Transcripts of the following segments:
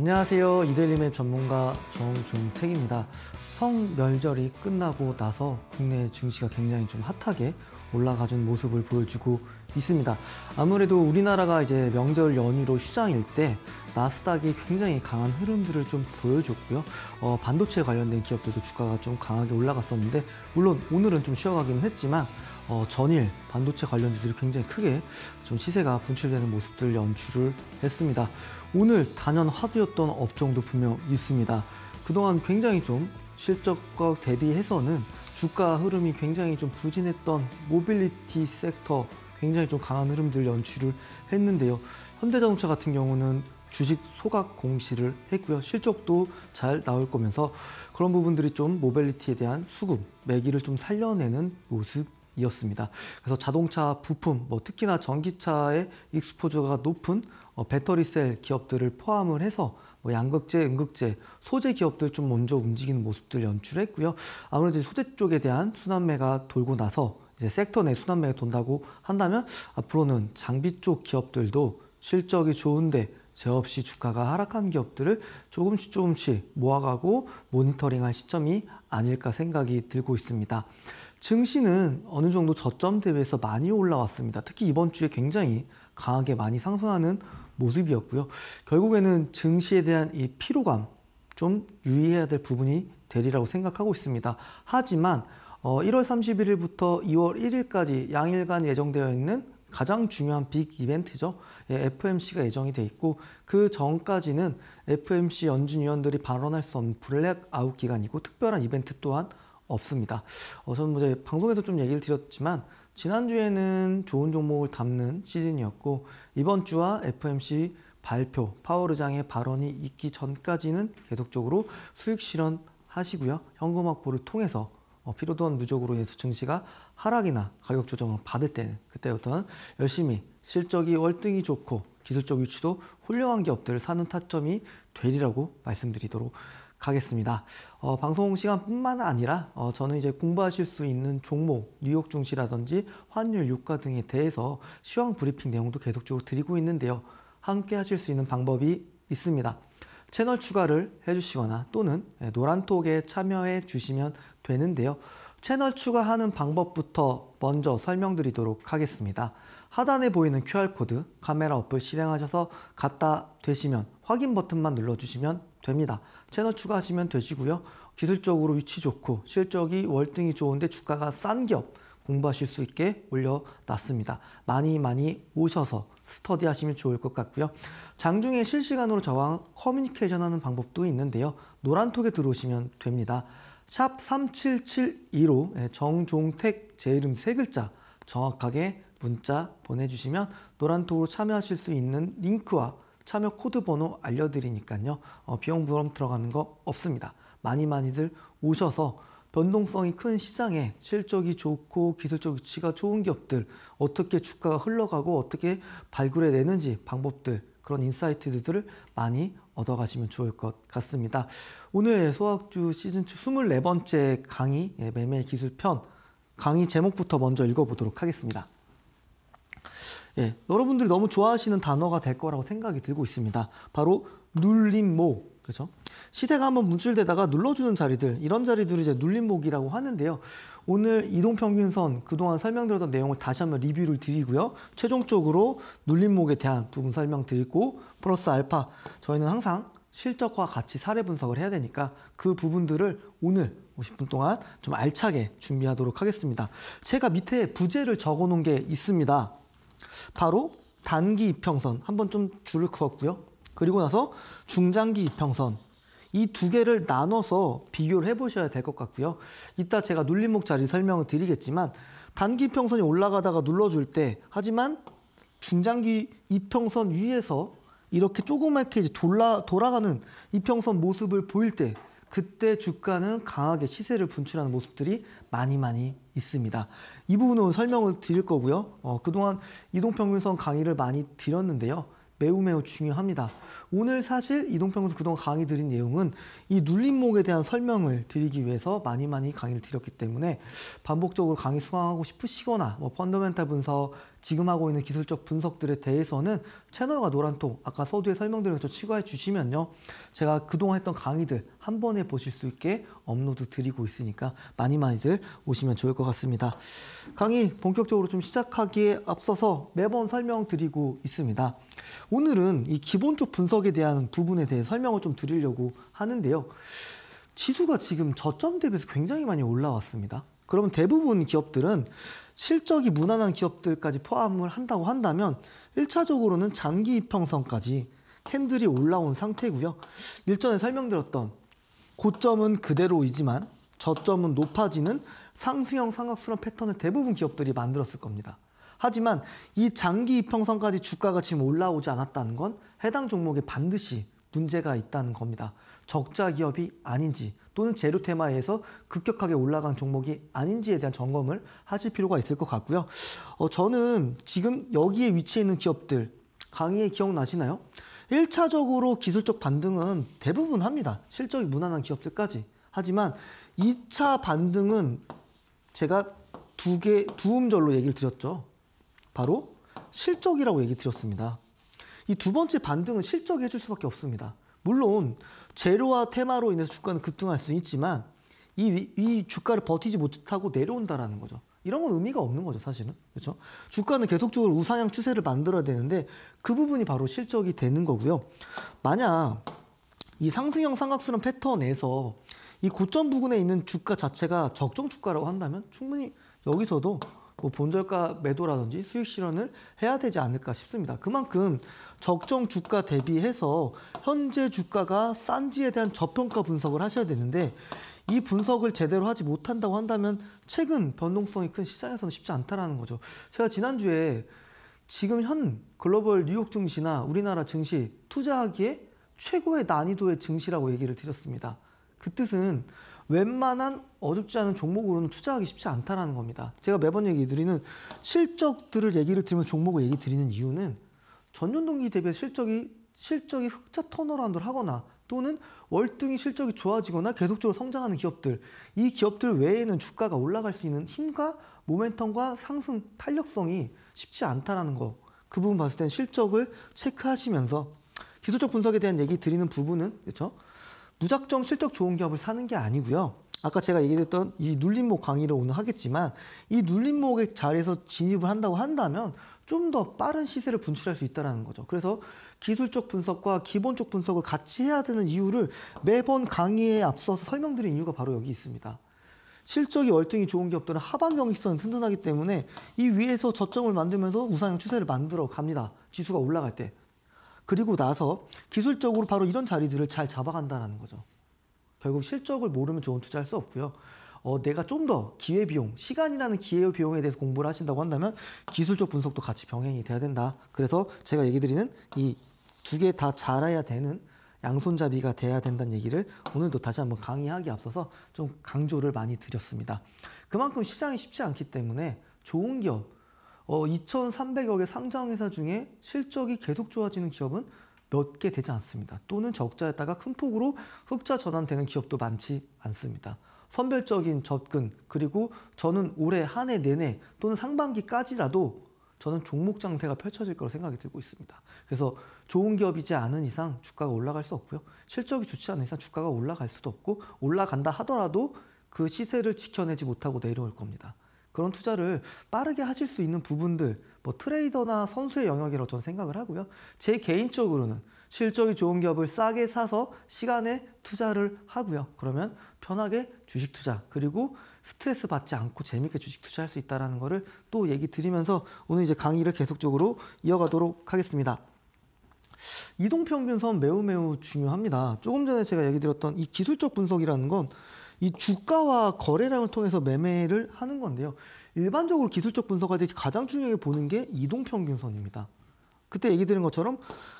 안녕하세요. 이데일리 전문가 정준택입니다. 성멸절이 끝나고 나서 국내 증시가 굉장히 좀 핫하게 올라가준 모습을 보여주고 있습니다. 아무래도 우리나라가 이제 명절 연휴로 휴장일 때 나스닥이 굉장히 강한 흐름들을 좀 보여줬고요. 어, 반도체 관련된 기업들도 주가가 좀 강하게 올라갔었는데 물론 오늘은 좀 쉬어가기는 했지만 어, 전일 반도체 관련주들이 굉장히 크게 좀 시세가 분출되는 모습들 연출을 했습니다. 오늘 단연 화두였던 업종도 분명 있습니다. 그동안 굉장히 좀 실적과 대비해서는 주가 흐름이 굉장히 좀 부진했던 모빌리티 섹터 굉장히 좀 강한 흐름들 연출을 했는데요. 현대자동차 같은 경우는 주식 소각 공시를 했고요. 실적도 잘 나올 거면서 그런 부분들이 좀 모빌리티에 대한 수급, 매기를 좀 살려내는 모습이었습니다. 그래서 자동차 부품, 뭐 특히나 전기차의 익스포저가 높은 어, 배터리셀 기업들을 포함을 해서 뭐 양극재, 음극재, 소재 기업들 좀 먼저 움직이는 모습들 연출했고요. 아무래도 소재 쪽에 대한 순환매가 돌고 나서 이제 섹터 내 순환매가 돈다고 한다면 앞으로는 장비 쪽 기업들도 실적이 좋은데 제없이 주가가 하락한 기업들을 조금씩 조금씩 모아가고 모니터링할 시점이 아닐까 생각이 들고 있습니다. 증시는 어느 정도 저점 대비해서 많이 올라왔습니다. 특히 이번 주에 굉장히 강하게 많이 상승하는 모습이었고요. 결국에는 증시에 대한 이 피로감 좀 유의해야 될 부분이 되리라고 생각하고 있습니다. 하지만 어, 1월 31일부터 2월 1일까지 양일간 예정되어 있는 가장 중요한 빅 이벤트죠. 예, FMC가 예정이 돼 있고 그 전까지는 FMC 연준위원들이 발언할 수 없는 블랙아웃 기간이고 특별한 이벤트 또한 없습니다. 어, 저는 뭐 방송에서 좀 얘기를 드렸지만 지난주에는 좋은 종목을 담는 시즌이었고 이번 주와 FMC 발표, 파월 의장의 발언이 있기 전까지는 계속적으로 수익 실현 하시고요. 현금 확보를 통해서 어, 피로도원 누적으로 인해서 증시가 하락이나 가격 조정을 받을 때는 그때 어떤 열심히 실적이 월등히 좋고 기술적 위치도 훌륭한 기업들을 사는 타점이 되리라고 말씀드리도록 하겠습니다 어, 방송 시간뿐만 아니라 어, 저는 이제 공부하실 수 있는 종목, 뉴욕 증시라든지 환율, 유가 등에 대해서 시황 브리핑 내용도 계속적으로 드리고 있는데요. 함께 하실 수 있는 방법이 있습니다. 채널 추가를 해주시거나 또는 예, 노란톡에 참여해 주시면 되는데요. 채널 추가하는 방법부터 먼저 설명드리도록 하겠습니다. 하단에 보이는 QR코드 카메라 어플 실행하셔서 갖다 되시면 확인 버튼만 눌러주시면 됩니다. 채널 추가하시면 되시고요. 기술적으로 위치 좋고 실적이 월등히 좋은데 주가가 싼 기업 공부하실 수 있게 올려놨습니다. 많이 많이 오셔서 스터디하시면 좋을 것 같고요. 장중에 실시간으로 저와 커뮤니케이션하는 방법도 있는데요. 노란톡에 들어오시면 됩니다. 샵 3772로 예, 정종택 제 이름 세 글자 정확하게 문자 보내주시면 노란톡으로 참여하실 수 있는 링크와 참여 코드 번호 알려드리니까요. 어, 비용 부담 들어가는 거 없습니다. 많이 많이들 오셔서 변동성이 큰 시장에 실적이 좋고 기술적 위치가 좋은 기업들 어떻게 주가가 흘러가고 어떻게 발굴해내는지 방법들 그런 인사이트들을 많이 얻어가시면 좋을 것 같습니다. 오늘 소학주 시즌 2 24번째 강의 예, 매매 기술편 강의 제목부터 먼저 읽어보도록 하겠습니다. 예, 여러분들이 너무 좋아하시는 단어가 될 거라고 생각이 들고 있습니다. 바로 눌림목 그죠시대가 한번 문출되다가 눌러주는 자리들 이런 자리들을 이제 눌림목이라고 하는데요. 오늘 이동평균선 그동안 설명드렸던 내용을 다시 한번 리뷰를 드리고요. 최종적으로 눌림목에 대한 부분 설명드리고 플러스 알파 저희는 항상 실적과 같이 사례 분석을 해야 되니까 그 부분들을 오늘 50분 동안 좀 알차게 준비하도록 하겠습니다. 제가 밑에 부제를 적어놓은 게 있습니다. 바로 단기 이평선 한번 좀 줄을 그었고요. 그리고 나서 중장기 이평선 이 두 개를 나눠서 비교를 해보셔야 될 것 같고요. 이따 제가 눌림목 자리 설명을 드리겠지만 단기 평선이 올라가다가 눌러줄 때 하지만 중장기 이평선 위에서 이렇게 조그맣게 돌아, 돌아가는 이평선 모습을 보일 때 그때 주가는 강하게 시세를 분출하는 모습들이 많이 많이 있습니다. 이 부분은 설명을 드릴 거고요. 어, 그동안 이동평균선 강의를 많이 드렸는데요. 매우 매우 중요합니다. 오늘 사실 이동평균수 그동안 강의 드린 내용은 이 눌림목에 대한 설명을 드리기 위해서 많이 많이 강의를 드렸기 때문에 반복적으로 강의 수강하고 싶으시거나 뭐 펀더멘탈 분석, 지금 하고 있는 기술적 분석들에 대해서는 채널과 노란통 아까 서두에 설명드린 것처럼 추가해 주시면요. 제가 그동안 했던 강의들 한 번에 보실 수 있게 업로드 드리고 있으니까 많이 많이들 오시면 좋을 것 같습니다. 강의 본격적으로 좀 시작하기에 앞서서 매번 설명드리고 있습니다. 오늘은 이 기본적 분석에 대한 부분에 대해 설명을 좀 드리려고 하는데요. 지수가 지금 저점 대비해서 굉장히 많이 올라왔습니다. 그러면 대부분 기업들은 실적이 무난한 기업들까지 포함을 한다고 한다면 1차적으로는 장기 이평선까지 캔들이 올라온 상태고요. 일전에 설명드렸던 고점은 그대로이지만 저점은 높아지는 상승형 삼각수란 패턴을 대부분 기업들이 만들었을 겁니다. 하지만 이 장기 이평선까지 주가가 지금 올라오지 않았다는 건 해당 종목에 반드시 문제가 있다는 겁니다. 적자 기업이 아닌지 또는 재료 테마에 서 급격하게 올라간 종목이 아닌지에 대한 점검을 하실 필요가 있을 것 같고요. 어, 저는 지금 여기에 위치해 있는 기업들 강의에 기억나시나요? 1차적으로 기술적 반등은 대부분 합니다. 실적이 무난한 기업들까지. 하지만 2차 반등은 제가 두 개, 두 음절로 얘기를 드렸죠. 바로 실적이라고 얘기 드렸습니다. 이 두 번째 반등은 실적이 해줄 수밖에 없습니다. 물론 재료와 테마로 인해서 주가는 급등할 수 있지만 이, 이 주가를 버티지 못하고 내려온다라는 거죠. 이런 건 의미가 없는 거죠, 사실은. 그렇죠? 주가는 계속적으로 우상향 추세를 만들어야 되는데 그 부분이 바로 실적이 되는 거고요. 만약 이 상승형 삼각수렴 패턴에서 이 고점 부근에 있는 주가 자체가 적정 주가라고 한다면 충분히 여기서도 그 본절가 매도라든지 수익 실현을 해야 되지 않을까 싶습니다. 그만큼 적정 주가 대비해서 현재 주가가 싼지에 대한 저평가 분석을 하셔야 되는데 이 분석을 제대로 하지 못한다고 한다면 최근 변동성이 큰 시장에서는 쉽지 않다라는 거죠. 제가 지난주에 지금 현 글로벌 뉴욕 증시나 우리나라 증시 투자하기에 최고의 난이도의 증시라고 얘기를 드렸습니다. 그 뜻은 웬만한 어둡지 않은 종목으로는 투자하기 쉽지 않다라는 겁니다. 제가 매번 얘기 드리는 실적들을 얘기를 드리면 종목을 얘기 드리는 이유는 전년 동기 대비 실적이 실적이 흑자 터널라운드를 하거나 또는 월등히 실적이 좋아지거나 계속적으로 성장하는 기업들 이 기업들 외에는 주가가 올라갈 수 있는 힘과 모멘텀과 상승 탄력성이 쉽지 않다라는 거. 그 부분 봤을 땐 실적을 체크하시면서 기술적 분석에 대한 얘기 드리는 부분은 그렇죠? 무작정 실적 좋은 기업을 사는 게 아니고요. 아까 제가 얘기했던 이 눌림목 강의를 오늘 하겠지만 이 눌림목의 자리에서 진입을 한다고 한다면 좀 더 빠른 시세를 분출할 수 있다는 거죠. 그래서 기술적 분석과 기본적 분석을 같이 해야 되는 이유를 매번 강의에 앞서서 설명드린 이유가 바로 여기 있습니다. 실적이 월등히 좋은 기업들은 하반 경기성이 튼튼하기 때문에 이 위에서 저점을 만들면서 우상향 추세를 만들어 갑니다. 지수가 올라갈 때. 그리고 나서 기술적으로 바로 이런 자리들을 잘 잡아간다는 거죠. 결국 실적을 모르면 좋은 투자할 수 없고요. 어, 내가 좀 더 기회비용, 시간이라는 기회비용에 대해서 공부를 하신다고 한다면 기술적 분석도 같이 병행이 돼야 된다. 그래서 제가 얘기 드리는 이 두 개 다 잘해야 되는 양손잡이가 돼야 된다는 얘기를 오늘도 다시 한번 강의하기 에 앞서서 좀 강조를 많이 드렸습니다. 그만큼 시장이 쉽지 않기 때문에 좋은 기업, 어, 2,300여 개 상장회사 중에 실적이 계속 좋아지는 기업은 몇 개 되지 않습니다. 또는 적자에다가 큰 폭으로 흑자 전환되는 기업도 많지 않습니다. 선별적인 접근 그리고 저는 올해 한 해 내내 또는 상반기까지라도 저는 종목 장세가 펼쳐질 거라고 생각이 들고 있습니다. 그래서 좋은 기업이지 않은 이상 주가가 올라갈 수 없고요. 실적이 좋지 않은 이상 주가가 올라갈 수도 없고 올라간다 하더라도 그 시세를 지켜내지 못하고 내려올 겁니다. 그런 투자를 빠르게 하실 수 있는 부분들 뭐 트레이더나 선수의 영역이라고 저는 생각을 하고요. 제 개인적으로는 실적이 좋은 기업을 싸게 사서 시간에 투자를 하고요. 그러면 편하게 주식 투자 그리고 스트레스 받지 않고 재밌게 주식 투자할 수 있다는 거를 또 얘기 드리면서 오늘 이제 강의를 계속적으로 이어가도록 하겠습니다. 이동평균선 매우 매우 중요합니다. 조금 전에 제가 얘기 드렸던 이 기술적 분석이라는 건이 주가와 거래량을 통해서 매매를 하는 건데요. 일반적으로 기술적 분석할 때 가장 중요하게 보는 게 이동평균선입니다. 그때 얘기 드린 것처럼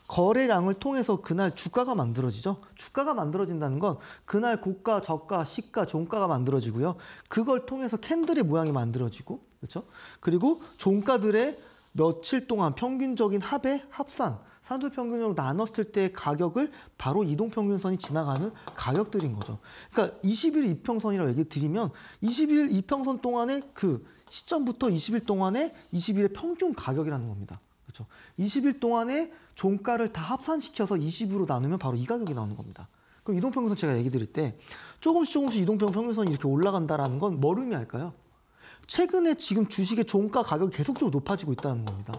거래량을 통해서 그날 주가가 만들어지죠. 주가가 만들어진다는 건 그날 고가, 저가, 시가, 종가가 만들어지고요. 그걸 통해서 캔들의 모양이 만들어지고 그렇죠? 그리고 종가들의 며칠 동안 평균적인 합의 합산 산소 평균으로 나눴을 때 가격을 바로 이동 평균선이 지나가는 가격들인 거죠. 그러니까 20일 이평선이라고 얘기 드리면 20일 이평선 동안에그 시점부터 20일 동안에 20일의 평균 가격이라는 겁니다. 그렇죠? 20일 동안에 종가를 다 합산시켜서 20으로 나누면 바로 이 가격이 나오는 겁니다. 그럼 이동평균선 제가 얘기 드릴 때 조금씩 조금씩 이동평균선이 이렇게 올라간다라는 건 뭘 의미할까요? 최근에 지금 주식의 종가 가격이 계속적으로 높아지고 있다는 겁니다.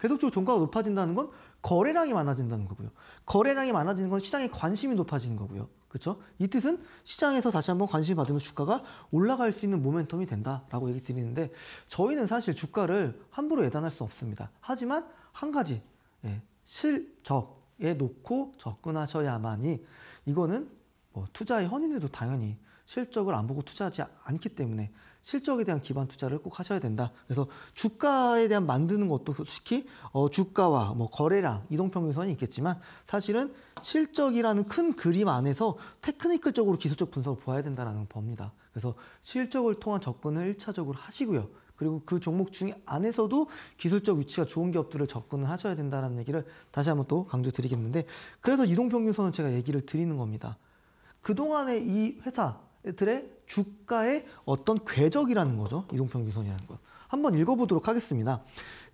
계속적으로 종가가 높아진다는 건 거래량이 많아진다는 거고요. 거래량이 많아지는 건 시장에 관심이 높아지는 거고요. 그렇죠? 이 뜻은 시장에서 다시 한번 관심 을 받으면 주가가 올라갈 수 있는 모멘텀이 된다라고 얘기 드리는데 저희는 사실 주가를 함부로 예단할 수 없습니다. 하지만 한 가지 예, 실적에 놓고 접근하셔야만이 이거는 뭐 투자의 헌인들도 당연히 실적을 안 보고 투자하지 않기 때문에 실적에 대한 기반 투자를 꼭 하셔야 된다. 그래서 주가에 대한 만드는 것도 솔직히 어, 주가와 뭐 거래량, 이동평균선이 있겠지만 사실은 실적이라는 큰 그림 안에서 테크니컬적으로 기술적 분석을 보아야 된다는 겁니다. 그래서 실적을 통한 접근을 1차적으로 하시고요. 그리고 그 종목 중 안에서도 기술적 위치가 좋은 기업들을 접근을 하셔야 된다는 얘기를 다시 한번 또 강조드리겠는데 그래서 이동평균선은 제가 얘기를 드리는 겁니다. 그동안에 이 회사 들의 주가의 어떤 궤적이라는 거죠. 이동평균선이라는 거. 한번 읽어보도록 하겠습니다.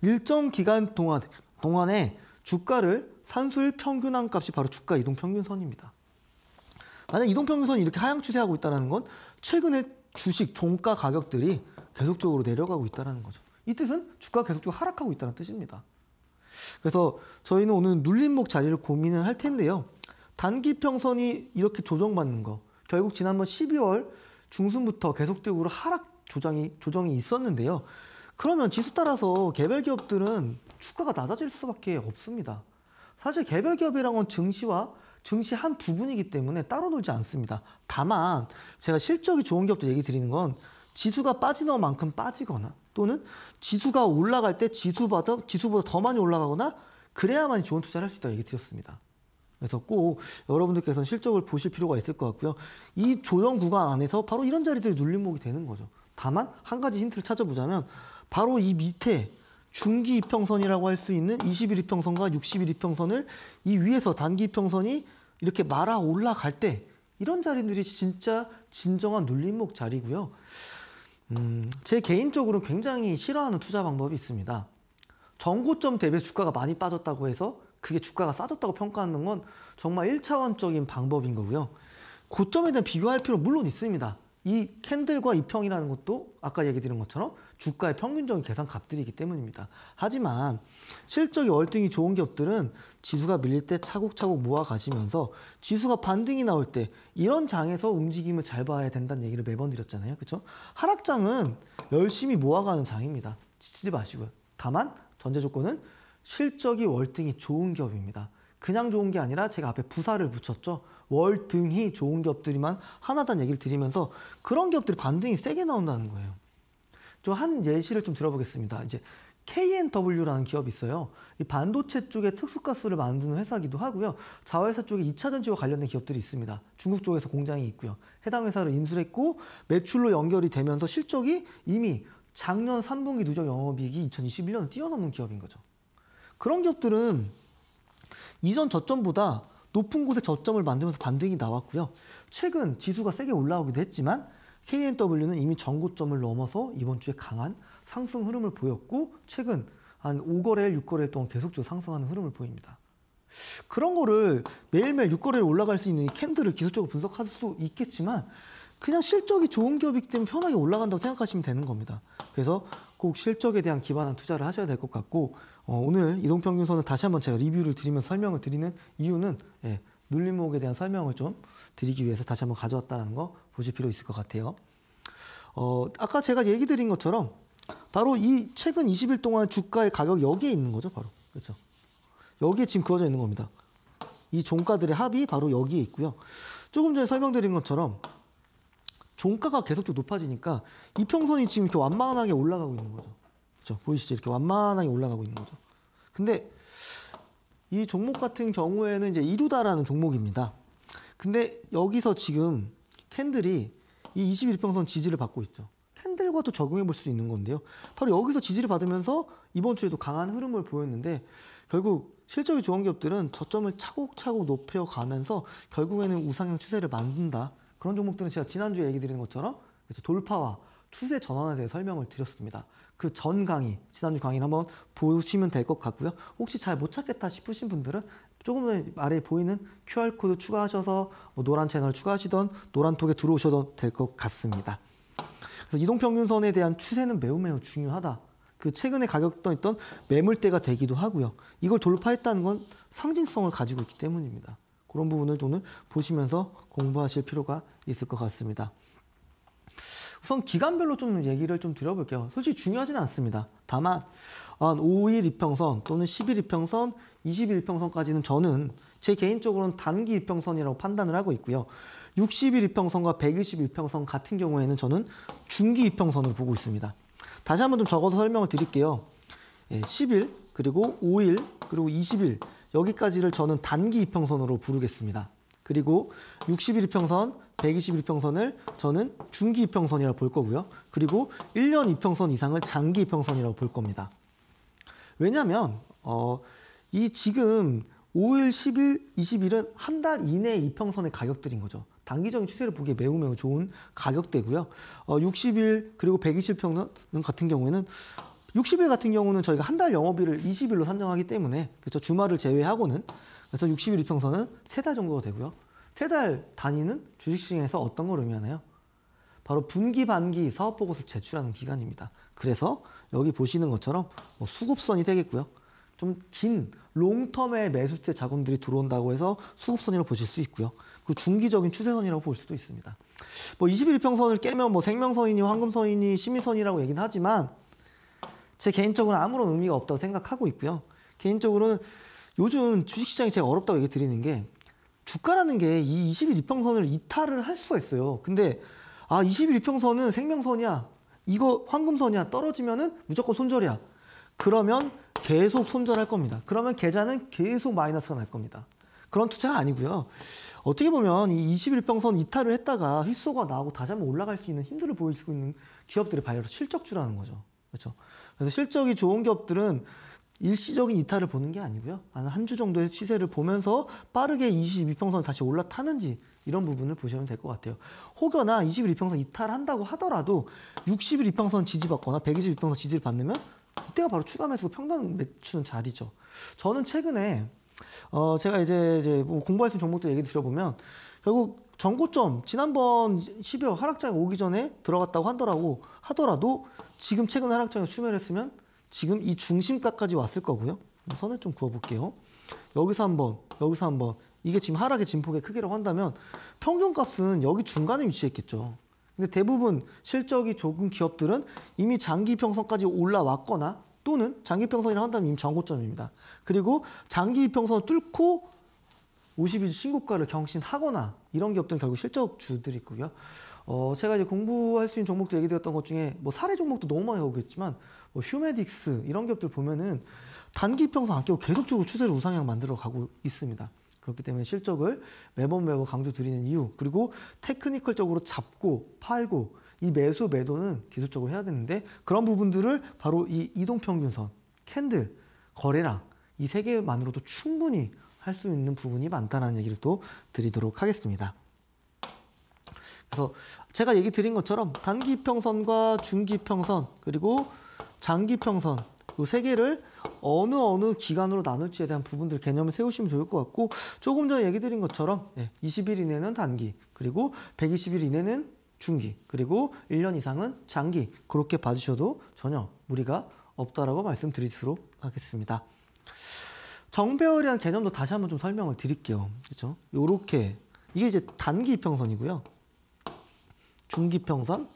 일정 기간 동안, 동안에 주가를 산술 평균한 값이 바로 주가 이동평균선입니다. 만약 이동평균선이 이렇게 하향 추세하고 있다는 건 최근에 주식 종가 가격들이 계속적으로 내려가고 있다는 거죠. 이 뜻은 주가가 계속적으로 하락하고 있다는 뜻입니다. 그래서 저희는 오늘 눌림목 자리를 고민을 할 텐데요. 단기 평선이 이렇게 조정받는 거 결국 지난번 12월 중순부터 계속적으로 하락 조정이, 조정이 있었는데요. 그러면 지수 따라서 개별 기업들은 주가가 낮아질 수밖에 없습니다. 사실 개별 기업이란건 증시와 증시 한 부분이기 때문에 따로 놀지 않습니다. 다만 제가 실적이 좋은 기업도 얘기 드리는 건 지수가 빠지는 만큼 빠지거나 또는 지수가 올라갈 때 지수보다, 지수보다 더 많이 올라가거나 그래야만 좋은 투자를 할 수 있다고 얘기 드렸습니다. 그래서 꼭 여러분들께서는 실적을 보실 필요가 있을 것 같고요. 이 조정 구간 안에서 바로 이런 자리들이 눌림목이 되는 거죠. 다만 한 가지 힌트를 찾아보자면 바로 이 밑에 중기 이평선이라고 할 수 있는 2 1일 이평선과 6 1일 이평선을 이 위에서 단기 이평선이 이렇게 말아 올라갈 때 이런 자리들이 진짜 진정한 눌림목 자리고요. 음, 제 개인적으로 굉장히 싫어하는 투자 방법이 있습니다. 정고점 대비 주가가 많이 빠졌다고 해서 그게 주가가 싸졌다고 평가하는 건 정말 1차원적인 방법인 거고요. 고점에 대한 비교할 필요 물론 있습니다. 이 캔들과 이평이라는 것도 아까 얘기 드린 것처럼 주가의 평균적인 계산 값들이기 때문입니다. 하지만 실적이 월등히 좋은 기업들은 지수가 밀릴 때 차곡차곡 모아가시면서 지수가 반등이 나올 때 이런 장에서 움직임을 잘 봐야 된다는 얘기를 매번 드렸잖아요. 그렇죠? 하락장은 열심히 모아가는 장입니다. 지치지 마시고요. 다만 전제 조건은 실적이 월등히 좋은 기업입니다. 그냥 좋은 게 아니라 제가 앞에 부사를 붙였죠. 월등히 좋은 기업들이만 하나단 얘기를 드리면서 그런 기업들이 반등이 세게 나온다는 거예요. 좀 한 예시를 좀 들어보겠습니다. 이제 KNW라는 기업이 있어요. 이 반도체 쪽에 특수가스를 만드는 회사기도 하고요. 자회사 쪽에 2차 전지와 관련된 기업들이 있습니다. 중국 쪽에서 공장이 있고요. 해당 회사를 인수했고 매출로 연결이 되면서 실적이 이미 작년 3분기 누적 영업이익이 2021년을 뛰어넘은 기업인 거죠. 그런 기업들은 이전 저점보다 높은 곳에 저점을 만들면서 반등이 나왔고요. 최근 지수가 세게 올라오기도 했지만 KNW는 이미 전고점을 넘어서 이번 주에 강한 상승 흐름을 보였고 최근 한 5거래일, 6거래일 동안 계속적으로 상승하는 흐름을 보입니다. 그런 거를 매일매일 6거래일 올라갈 수 있는 캔들을 기술적으로 분석할 수도 있겠지만 그냥 실적이 좋은 기업이기 때문에 편하게 올라간다고 생각하시면 되는 겁니다. 그래서 꼭 실적에 대한 기반한 투자를 하셔야 될 것 같고 어, 오늘 이동평균선을 다시 한번 제가 리뷰를 드리면 설명을 드리는 이유는 예, 눌림목에 대한 설명을 좀 드리기 위해서 다시 한번 가져왔다는 거 보실 필요 있을 것 같아요. 어, 아까 제가 얘기 드린 것처럼 바로 이 최근 20일 동안 주가의 가격 여기에 있는 거죠, 바로. 그렇죠. 여기에 지금 그어져 있는 겁니다. 이 종가들의 합이 바로 여기에 있고요. 조금 전에 설명드린 것처럼 종가가 계속 좀 높아지니까 이평선이 지금 이렇게 완만하게 올라가고 있는 거죠. 그 보이시죠? 이렇게 완만하게 올라가고 있는 거죠. 근데 이 종목 같은 경우에는 이제 이루다라는 종목입니다. 근데 여기서 지금 캔들이 이 21평선 지지를 받고 있죠. 캔들과도 적용해 볼 수 있는 건데요. 바로 여기서 지지를 받으면서 이번 주에도 강한 흐름을 보였는데 결국 실적이 좋은 기업들은 저점을 차곡차곡 높여가면서 결국에는 우상향 추세를 만든다. 그런 종목들은 제가 지난주에 얘기 드린 것처럼 돌파와 추세 전환에 대해 설명을 드렸습니다. 그전 강의, 지난주 강의를 한번 보시면 될 것 같고요. 혹시 잘 못 찾겠다 싶으신 분들은 조금 아래에 보이는 QR코드 추가하셔서 뭐 노란 채널 추가하시던 노란 톡에 들어오셔도 될 것 같습니다. 그래서 이동평균선에 대한 추세는 매우 매우 중요하다. 그 최근에 가격도 있던 매물대가 되기도 하고요. 이걸 돌파했다는 건 상징성을 가지고 있기 때문입니다. 그런 부분을 오늘 보시면서 공부하실 필요가 있을 것 같습니다. 우선 기간별로 좀 얘기를 좀 드려볼게요. 솔직히 중요하지는 않습니다. 다만 한 5일 이평선 또는 10일 이평선, 20일 이평선까지는 저는 제 개인적으로는 단기 이평선이라고 판단을 하고 있고요. 60일 이평선과 120일 이평선 같은 경우에는 저는 중기 이평선으로 보고 있습니다. 다시 한번 좀 적어서 설명을 드릴게요. 예, 10일 그리고 5일 그리고 20일 여기까지를 저는 단기 이평선으로 부르겠습니다. 그리고 60일 이평선, 121평선을 저는 중기 이평선이라고 볼 거고요. 그리고 1년 이평선 이상을 장기 이평선이라고 볼 겁니다. 왜냐하면 어, 이 지금 5일, 10일, 20일은 한 달 이내 이평선의 가격들인 거죠. 단기적인 추세를 보기에 매우 매우 좋은 가격대고요. 어, 60일 그리고 120평선 같은 경우에는 60일 같은 경우는 저희가 한 달 영업일을 20일로 산정하기 때문에 그렇죠. 주말을 제외하고는 그래서 60일 이평선은 세달 정도가 되고요. 세달 단위는 주식시장에서 어떤 걸 의미하나요? 바로 분기 반기 사업 보고서 제출하는 기간입니다. 그래서 여기 보시는 것처럼 뭐 수급선이 되겠고요. 좀 긴 롱텀의 매수세 자금들이 들어온다고 해서 수급선이라고 보실 수 있고요. 그 중기적인 추세선이라고 볼 수도 있습니다. 뭐 21평선을 깨면 뭐 생명선이니 황금선이니 심의선이라고 얘기는 하지만 제 개인적으로는 아무런 의미가 없다고 생각하고 있고요. 개인적으로는 요즘 주식시장이 제가 어렵다고 얘기 드리는 게 주가라는 게 이2 1평선을 이탈을 할 수가 있어요. 근데 아2 1평선은 생명선이야. 이거 황금선이야. 떨어지면은 무조건 손절이야. 그러면 계속 손절할 겁니다. 그러면 계좌는 계속 마이너스가 날 겁니다. 그런 투자가 아니고요. 어떻게 보면 이 21평선 이탈을 했다가 휘소가 나오고 다시 한번 올라갈 수 있는 힘들을 보여주고 있는 기업들이 바이로 실적주라는 거죠. 그렇죠. 그래서 실적이 좋은 기업들은 일시적인 이탈을 보는 게 아니고요. 한 주 정도의 시세를 보면서 빠르게 22평선 을 다시 올라타는지 이런 부분을 보시면 될 것 같아요. 혹여나 21평선 이탈한다고 하더라도 61평선 지지받거나 121평선 지지를 받으면 이때가 바로 추가 매수 평단 매추는 자리죠. 저는 최근에 어 제가 이제 이제 뭐 공부할 수 있는 종목들 얘기 들어보면 결국 전고점 지난번 12월 하락장에 오기 전에 들어갔다고 하더라고 하더라도 지금 최근 하락장에 수면 했으면 지금 이 중심가까지 왔을 거고요. 뭐 선을 좀 그어볼게요. 여기서 한번, 여기서 한번 이게 지금 하락의 진폭의 크기라고 한다면 평균값은 여기 중간에 위치했겠죠. 근데 대부분 실적이 좋은 기업들은 이미 장기 평선까지 올라왔거나 또는 장기 평선이라 한다면 이미 전고점입니다. 그리고 장기 평선을 뚫고 52주 신고가를 경신하거나 이런 기업들은 결국 실적주들이고요. 어, 제가 이제 공부할 수 있는 종목도 얘기드렸던 것 중에 뭐 사례 종목도 너무 많이 오겠지만 뭐 휴메딕스 이런 기업들 보면은 단기 평선 안 깨고 계속적으로 추세를 우상향 만들어 가고 있습니다. 그렇기 때문에 실적을 매번 매번 강조드리는 이유 그리고 테크니컬적으로 잡고 팔고 이 매수 매도는 기술적으로 해야 되는데 그런 부분들을 바로 이 이동평균선 캔들 거래량 이세 개만으로도 충분히 할 수 있는 부분이 많다는 얘기를 또 드리도록 하겠습니다. 그래서 제가 얘기 드린 것처럼 단기평선과 중기평선 그리고 장기평선 그 세 개를 어느 어느 기간으로 나눌지에 대한 부분들 개념을 세우시면 좋을 것 같고 조금 전에 얘기 드린 것처럼 20일 예, 이내는 단기 그리고 120일 이내는 중기 그리고 1년 이상은 장기 그렇게 봐주셔도 전혀 무리가 없다라고 말씀드리도록 하겠습니다. 정배열이라는 개념도 다시 한번 좀 설명을 드릴게요. 그렇죠? 요렇게 이게 이제 단기 평선이고요. 중기 평선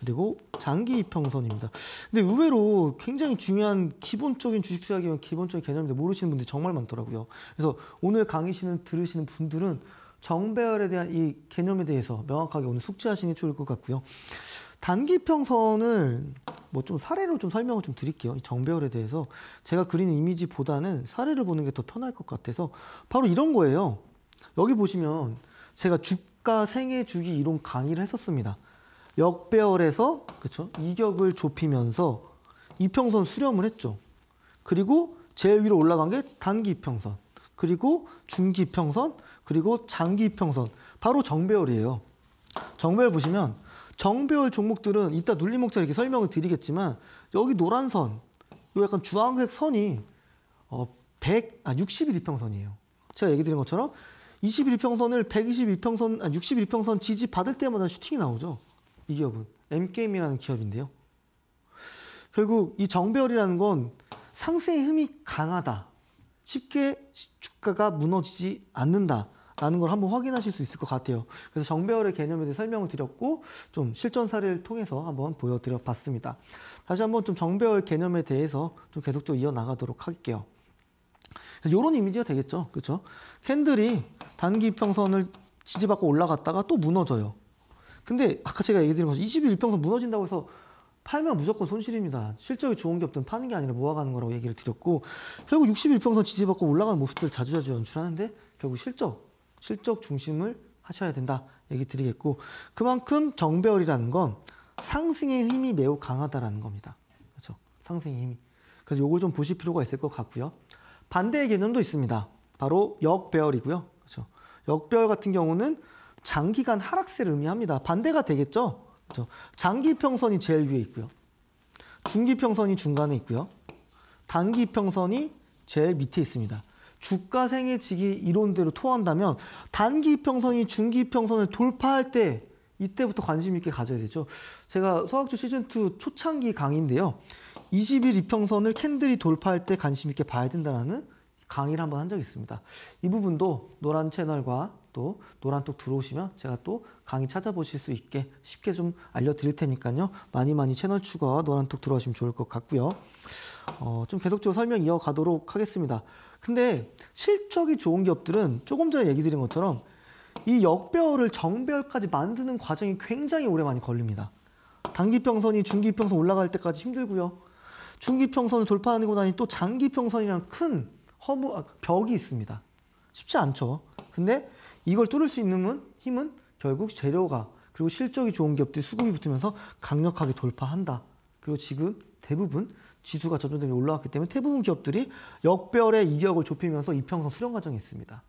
그리고 장기 평선입니다 근데 의외로 굉장히 중요한 기본적인 주식 시작이면 기본적인 개념인데 모르시는 분들이 정말 많더라고요. 그래서 오늘 강의시는 들으시는 분들은 정배열에 대한 이 개념에 대해서 명확하게 오늘 숙지하시는 게 좋을 것 같고요. 단기 평선을 뭐 좀 사례로 좀 설명을 좀 드릴게요. 이 정배열에 대해서 제가 그리는 이미지보다는 사례를 보는 게 더 편할 것 같아서 바로 이런 거예요. 여기 보시면 제가 주가 생애 주기 이론 강의를 했었습니다. 역배열에서 그쵸 이격을 좁히면서 이평선 수렴을 했죠. 그리고 제일 위로 올라간 게 단기 이평선, 그리고 중기 이평선, 그리고 장기 이평선. 바로 정배열이에요. 정배열 보시면 정배열 종목들은 이따 눌림목차 이렇게 설명을 드리겠지만 여기 노란 선, 요 약간 주황색 선이 어 100, 아6 1평선이에요 제가 얘기 드린 것처럼 21평선을 122평선, 아 61평선 지지 받을 때마다 슈팅이 나오죠. 이 기업은 엠게임이라는 기업인데요. 결국 이 정배열이라는 건 상세의 힘이 강하다. 쉽게 주가가 무너지지 않는다. 라는 걸 한번 확인하실 수 있을 것 같아요. 그래서 정배열의 개념에 대해 설명을 드렸고 좀 실전 사례를 통해서 한번 보여드려 봤습니다. 다시 한번 좀 정배열 개념에 대해서 좀 계속적으로 이어나가도록 할게요. 이런 이미지가 되겠죠. 그렇죠? 캔들이 단기 평선을 지지받고 올라갔다가 또 무너져요. 근데 아까 제가 얘기 드린 것처럼 21평선 무너진다고 해서 팔면 무조건 손실입니다. 실적이 좋은 게 없든 파는 게 아니라 모아가는 거라고 얘기를 드렸고 결국 61평선 지지받고 올라가는 모습들 자주자주 연출하는데 결국 실적, 실적 중심을 하셔야 된다 얘기 드리겠고 그만큼 정배열이라는 건 상승의 힘이 매우 강하다라는 겁니다. 그렇죠? 상승의 힘이. 그래서 이걸 좀 보실 필요가 있을 것 같고요. 반대의 개념도 있습니다. 바로 역배열이고요. 그렇죠? 역배열 같은 경우는 장기간 하락세를 의미합니다. 반대가 되겠죠? 그렇죠? 장기 평선이 제일 위에 있고요. 중기 평선이 중간에 있고요. 단기 평선이 제일 밑에 있습니다. 주가 생애지기 이론대로 토한다면 단기 평선이 중기 평선을 돌파할 때 이때부터 관심 있게 가져야 되죠. 제가 소학주 시즌2 초창기 강의인데요. 20일 이평선을 캔들이 돌파할 때 관심 있게 봐야 된다는 강의를 한번 한 적이 있습니다. 이 부분도 노란 채널과 또 노란톡 들어오시면 제가 또 강의 찾아보실 수 있게 쉽게 좀 알려드릴 테니까요. 많이 많이 채널 추가 노란톡 들어오시면 좋을 것 같고요. 어, 좀 계속적으로 설명 이어가도록 하겠습니다. 근데 실적이 좋은 기업들은 조금 전에 얘기 드린 것처럼 이역별을정별까지 만드는 과정이 굉장히 오래 많이 걸립니다. 단기평선이 중기평선 올라갈 때까지 힘들고요. 중기평선을 돌파하고 나니 또 장기평선이랑 큰 허무 아, 벽이 있습니다. 쉽지 않죠. 근데 이걸 뚫을 수 있는 힘은 결국 재료가 그리고 실적이 좋은 기업들이 수급이 붙으면서 강력하게 돌파한다. 그리고 지금 대부분 지수가 점점 올라왔기 때문에 대부분 기업들이 역별의 이격을 좁히면서 이평선 수렴 과정이 있습니다.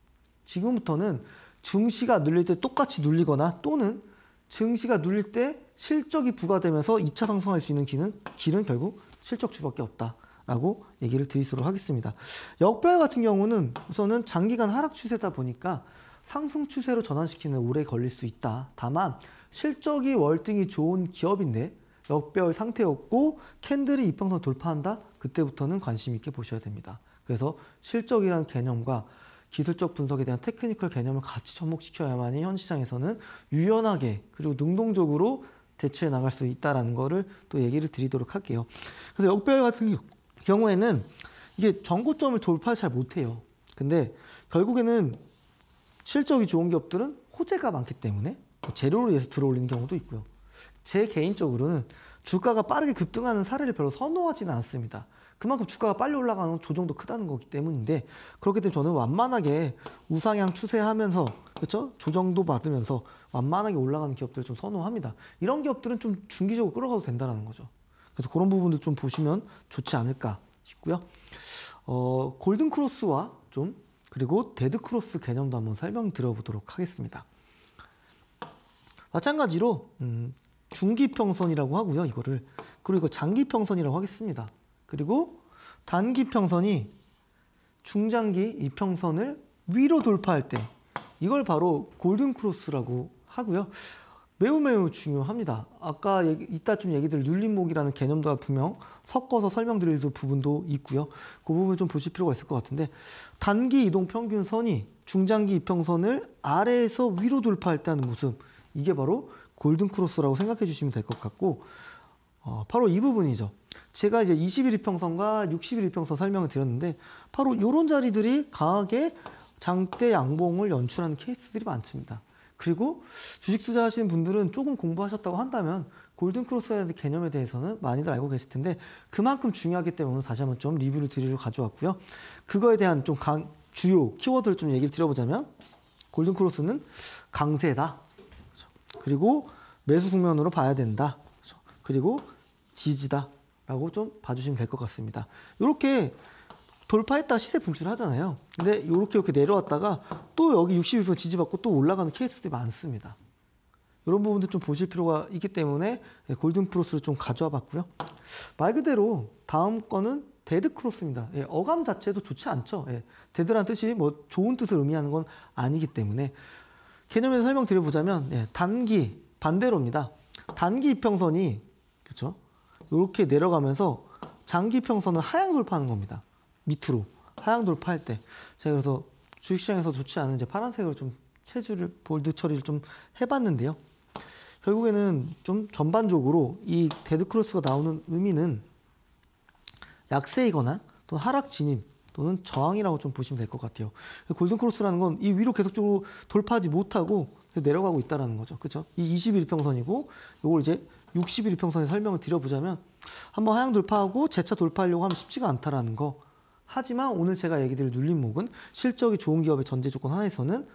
지금부터는 증시가 눌릴 때 똑같이 눌리거나 또는 증시가 눌릴 때 실적이 부과되면서 2차 상승할 수 있는 길은, 길은 결국 실적 주밖에 없다. 라고 얘기를 드리도록 하겠습니다. 역별 같은 경우는 우선은 장기간 하락 추세다 보니까 상승 추세로 전환시키는 오래 걸릴 수 있다. 다만 실적이 월등히 좋은 기업인데 역별 상태였고 캔들이 이평선 돌파한다? 그때부터는 관심 있게 보셔야 됩니다. 그래서 실적이라는 개념과 기술적 분석에 대한 테크니컬 개념을 같이 접목시켜야만이 현 시장에서는 유연하게 그리고 능동적으로 대처해 나갈 수 있다는 라 거를 또 얘기를 드리도록 할게요. 그래서 역별 같은 경우에는 이게 전고점을 돌파 잘 못해요. 근데 결국에는 실적이 좋은 기업들은 호재가 많기 때문에 뭐 재료로 해서 들어올리는 경우도 있고요. 제 개인적으로는 주가가 빠르게 급등하는 사례를 별로 선호하지는 않습니다. 그만큼 주가가 빨리 올라가는 조정도 크다는 거기 때문인데 그렇기 때문에 저는 완만하게 우상향 추세하면서 그렇죠 조정도 받으면서 완만하게 올라가는 기업들을 좀 선호합니다. 이런 기업들은 좀 중기적으로 끌어가도 된다는 거죠. 그래서 그런 부분도 좀 보시면 좋지 않을까 싶고요. 어, 골든 크로스와 좀 그리고 데드 크로스 개념도 한번 설명드려보도록 하겠습니다. 마찬가지로 음, 중기평선이라고 하고요. 이거를 그리고 장기평선이라고 하겠습니다. 그리고 단기평선이 중장기 이평선을 위로 돌파할 때 이걸 바로 골든 크로스라고 하고요. 매우 매우 중요합니다. 아까 얘기, 이따 좀 얘기 들눌리목이라는 개념도 분명 섞어서 설명드릴 부분도 있고요. 그 부분 을좀 보실 필요가 있을 것 같은데 단기 이동 평균선이 중장기 이평선을 아래에서 위로 돌파할 때 하는 모습 이게 바로 골든크로스라고 생각해 주시면 될 것 같고 어, 바로 이 부분이죠. 제가 이제 21일 평선과 6 1일 평선 설명을 드렸는데 바로 이런 자리들이 강하게 장대 양봉을 연출하는 케이스들이 많습니다. 그리고 주식 투자하시는 분들은 조금 공부하셨다고 한다면 골든크로스에 대 개념에 대해서는 많이들 알고 계실 텐데 그만큼 중요하기 때문에 오늘 다시 한번 좀 리뷰를 드리러 가져왔고요. 그거에 대한 좀 강, 주요 키워드를 좀 얘기를 드려보자면 골든크로스는 강세다. 그렇죠. 그리고 매수 국면으로 봐야 된다. 그렇죠. 그리고 지지다. 라고 좀 봐주시면 될 것 같습니다. 이렇게 돌파했다 시세 분출하잖아요. 근데 이렇게 이렇게 내려왔다가 또 여기 6 2 지지받고 또 올라가는 케이스들이 많습니다. 이런 부분도 좀 보실 필요가 있기 때문에 예, 골든 크로스를 좀 가져와 봤고요. 말 그대로 다음 거는 데드 크로스입니다. 예, 어감 자체도 좋지 않죠. 예, 데드란 뜻이 뭐 좋은 뜻을 의미하는 건 아니기 때문에 개념에서 설명드려보자면 예, 단기 반대로입니다. 단기 평선이 그렇죠. 이렇게 내려가면서 장기 평선을 하향 돌파하는 겁니다. 밑으로 하향 돌파할 때 제가 그래서 주식시장에서 좋지 않은 이제 파란색으로 좀 체주를 볼드 처리를 좀 해봤는데요. 결국에는 좀 전반적으로 이 데드 크로스가 나오는 의미는 약세이거나 또 하락 진입 또는 저항이라고 좀 보시면 될 것 같아요. 골든 크로스라는 건 이 위로 계속적으로 돌파하지 못하고 내려가고 있다라는 거죠. 그렇죠? 이2 1 평선이고 이걸 이제 6 1 평선에 설명을 드려보자면 한번 하향 돌파하고 재차 돌파하려고 하면 쉽지가 않다라는 거. 하지만 오늘 제가 얘기 드릴 눌림목은 실적이 좋은 기업의 전제 조건 하에서는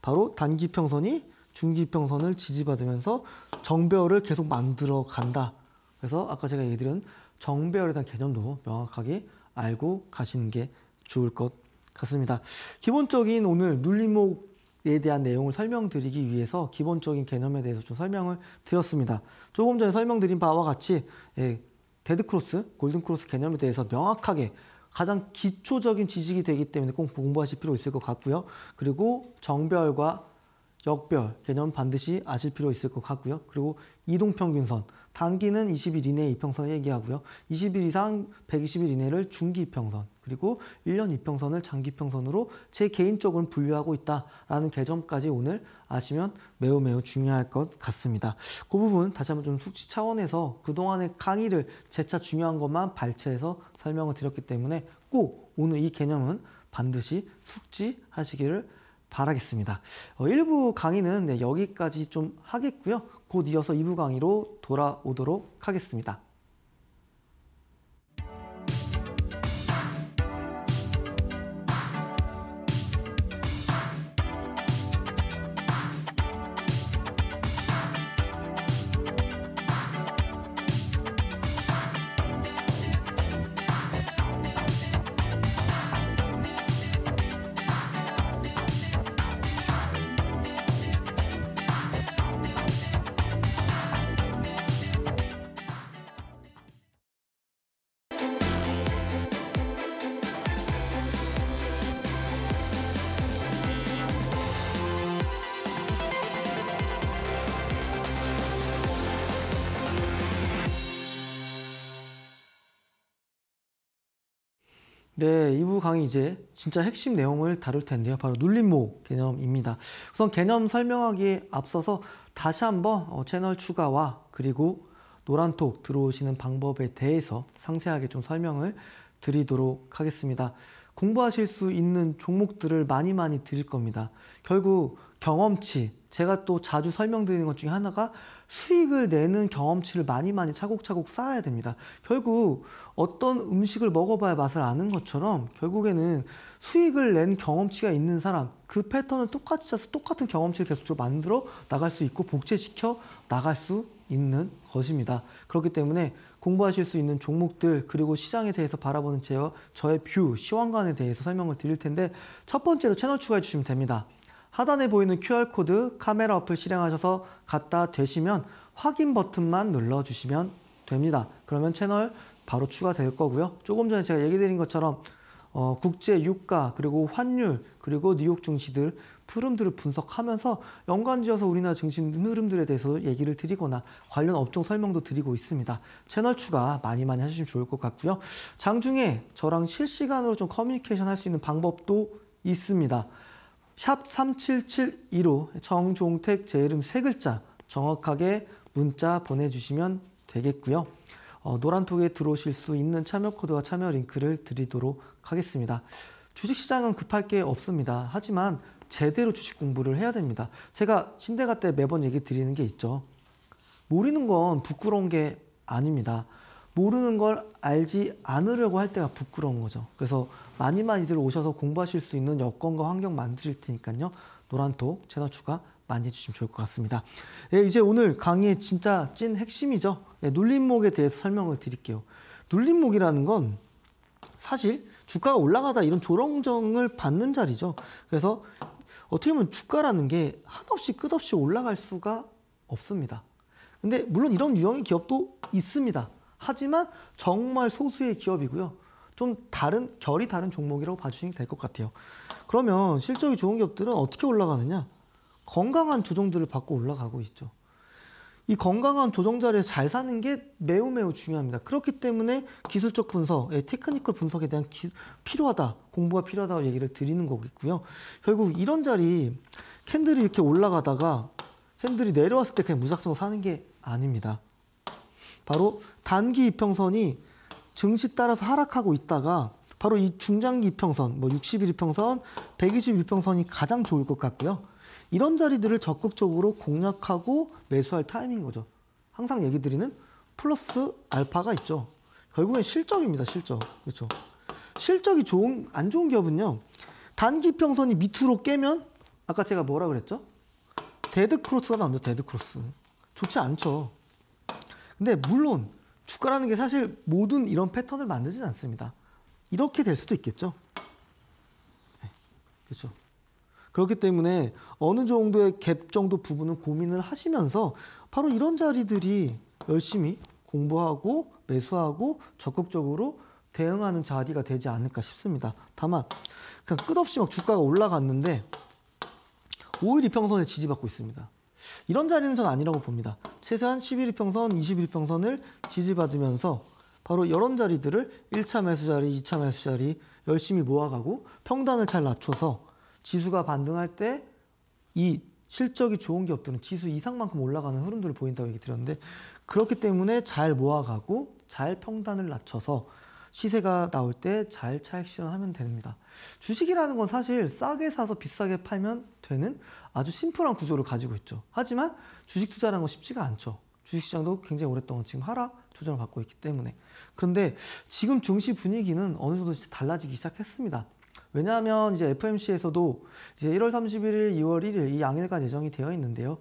바로 단기평선이 중기평선을 지지받으면서 정배열을 계속 만들어 간다. 그래서 아까 제가 얘기 드린 정배열에 대한 개념도 명확하게 알고 가시는 게 좋을 것 같습니다. 기본적인 오늘 눌림목에 대한 내용을 설명드리기 위해서 기본적인 개념에 대해서 좀 설명을 드렸습니다. 조금 전에 설명드린 바와 같이 예, 데드크로스, 골든크로스 개념에 대해서 명확하게 가장 기초적인 지식이 되기 때문에 꼭 공부하실 필요 있을 것 같고요. 그리고 정별과 역별 개념 반드시 아실 필요 있을 것 같고요. 그리고 이동평균선, 단기는 20일 이내 이평선 얘기하고요. 20일 이상 120일 이내를 중기 평선 그리고 1년 이평선을 장기평선으로 제 개인적으로 분류하고 있다라는 개점까지 오늘 아시면 매우 매우 중요할 것 같습니다. 그 부분 다시 한번 좀 숙지 차원에서 그동안의 강의를 재차 중요한 것만 발췌해서 설명을 드렸기 때문에 꼭 오늘 이 개념은 반드시 숙지하시기를 바라겠습니다. 어, 1부 강의는 네, 여기까지 좀 하겠고요. 곧 이어서 2부 강의로 돌아오도록 하겠습니다. 네, 2부 강의 이제 진짜 핵심 내용을 다룰 텐데요. 바로 눌림목 개념입니다. 우선 개념 설명하기에 앞서서 다시 한번 어, 채널 추가와 그리고 노란톡 들어오시는 방법에 대해서 상세하게 좀 설명을 드리도록 하겠습니다. 공부하실 수 있는 종목들을 많이 많이 드릴 겁니다. 결국 경험치, 제가 또 자주 설명드리는 것 중에 하나가 수익을 내는 경험치를 많이 많이 차곡차곡 쌓아야 됩니다. 결국 어떤 음식을 먹어봐야 맛을 아는 것처럼 결국에는 수익을 낸 경험치가 있는 사람 그패턴은 똑같이 짜서 똑같은 경험치를 계속 만들어 나갈 수 있고 복제시켜 나갈 수 있는 것입니다. 그렇기 때문에 공부하실 수 있는 종목들 그리고 시장에 대해서 바라보는 제어 저의 뷰, 시황관에 대해서 설명을 드릴 텐데 첫 번째로 채널 추가해 주시면 됩니다. 하단에 보이는 QR코드 카메라 어플 실행하셔서 갖다 대시면 확인 버튼만 눌러주시면 됩니다. 그러면 채널 바로 추가될 거고요. 조금 전에 제가 얘기 드린 것처럼 어, 국제 유가 그리고 환율 그리고 뉴욕 증시들 흐름들을 분석하면서 연관지어서 우리나라 증시 흐름들에 대해서 얘기를 드리거나 관련 업종 설명도 드리고 있습니다. 채널 추가 많이 많이 해주시면 좋을 것 같고요. 장중에 저랑 실시간으로 좀 커뮤니케이션 할 수 있는 방법도 있습니다. 샵 3772로 정종택 제 이름 세 글자 정확하게 문자 보내주시면 되겠고요. 어, 노란톡에 들어오실 수 있는 참여 코드와 참여 링크를 드리도록 하겠습니다. 주식시장은 급할 게 없습니다. 하지만 제대로 주식 공부를 해야 됩니다. 제가 신대가 때 매번 얘기 드리는 게 있죠. 모르는 건 부끄러운 게 아닙니다. 모르는 걸 알지 않으려고 할 때가 부끄러운 거죠. 그래서 많이 많이들 오셔서 공부하실 수 있는 여건과 환경 만드실 테니까요. 노란톡 채널 추가 많이 해주시면 좋을 것 같습니다. 예, 이제 오늘 강의의 진짜 찐 핵심이죠. 예, 눌림목에 대해서 설명을 드릴게요. 눌림목이라는 건 사실 주가가 올라가다 이런 조롱정을 받는 자리죠. 그래서 어떻게 보면 주가라는 게 한없이 끝없이 올라갈 수가 없습니다. 근데 물론 이런 유형의 기업도 있습니다. 하지만 정말 소수의 기업이고요. 좀 다른 결이 다른 종목이라고 봐주시면 될 것 같아요. 그러면 실적이 좋은 기업들은 어떻게 올라가느냐? 건강한 조정들을 받고 올라가고 있죠. 이 건강한 조정 자리에서 잘 사는 게 매우 매우 중요합니다. 그렇기 때문에 기술적 분석, 테크니컬 분석에 대한 기, 필요하다, 공부가 필요하다고 얘기를 드리는 거겠고요. 결국 이런 자리 캔들이 이렇게 올라가다가 캔들이 내려왔을 때 그냥 무작정 사는 게 아닙니다. 바로 단기 이평선이 증시 따라서 하락하고 있다가 바로 이 중장기 이평선, 뭐6 1 이평선, 1 2 0 이평선이 가장 좋을 것 같고요. 이런 자리들을 적극적으로 공략하고 매수할 타이밍인 거죠. 항상 얘기 드리는 플러스 알파가 있죠. 결국엔 실적입니다, 실적. 그렇죠. 실적이 좋은, 안 좋은 기업은요. 단기 평선이 밑으로 깨면 아까 제가 뭐라 그랬죠? 데드 크로스가 나옵니다, 데드 크로스. 좋지 않죠. 근데 물론 주가라는 게 사실 모든 이런 패턴을 만들진 않습니다. 이렇게 될 수도 있겠죠. 네, 그렇죠. 그렇기 때문에 어느 정도의 갭 정도 부분은 고민을 하시면서 바로 이런 자리들이 열심히 공부하고 매수하고 적극적으로 대응하는 자리가 되지 않을까 싶습니다. 다만 그냥 끝없이 막 주가가 올라갔는데 오일 이평선에 지지받고 있습니다. 이런 자리는 전 아니라고 봅니다. 최소한 1 1 평선, 2 0 평선을 지지받으면서 바로 이런 자리들을 1차 매수 자리, 2차 매수 자리 열심히 모아가고 평단을 잘 낮춰서 지수가 반등할 때 이 실적이 좋은 기업들은 지수 이상만큼 올라가는 흐름들을 보인다고 얘기 드렸는데 그렇기 때문에 잘 모아가고 잘 평단을 낮춰서 시세가 나올 때 잘 차익 실현하면 됩니다. 주식이라는 건 사실 싸게 사서 비싸게 팔면 되는 아주 심플한 구조를 가지고 있죠. 하지만 주식 투자라는 건 쉽지가 않죠. 주식시장도 굉장히 오랫동안 지금 하락 조정을 받고 있기 때문에 그런데 지금 증시 분위기는 어느 정도 달라지기 시작했습니다. 왜냐하면 이제 FMC에서도 이제 1월 31일, 2월 1일 이 양일간 예정이 되어 있는데요.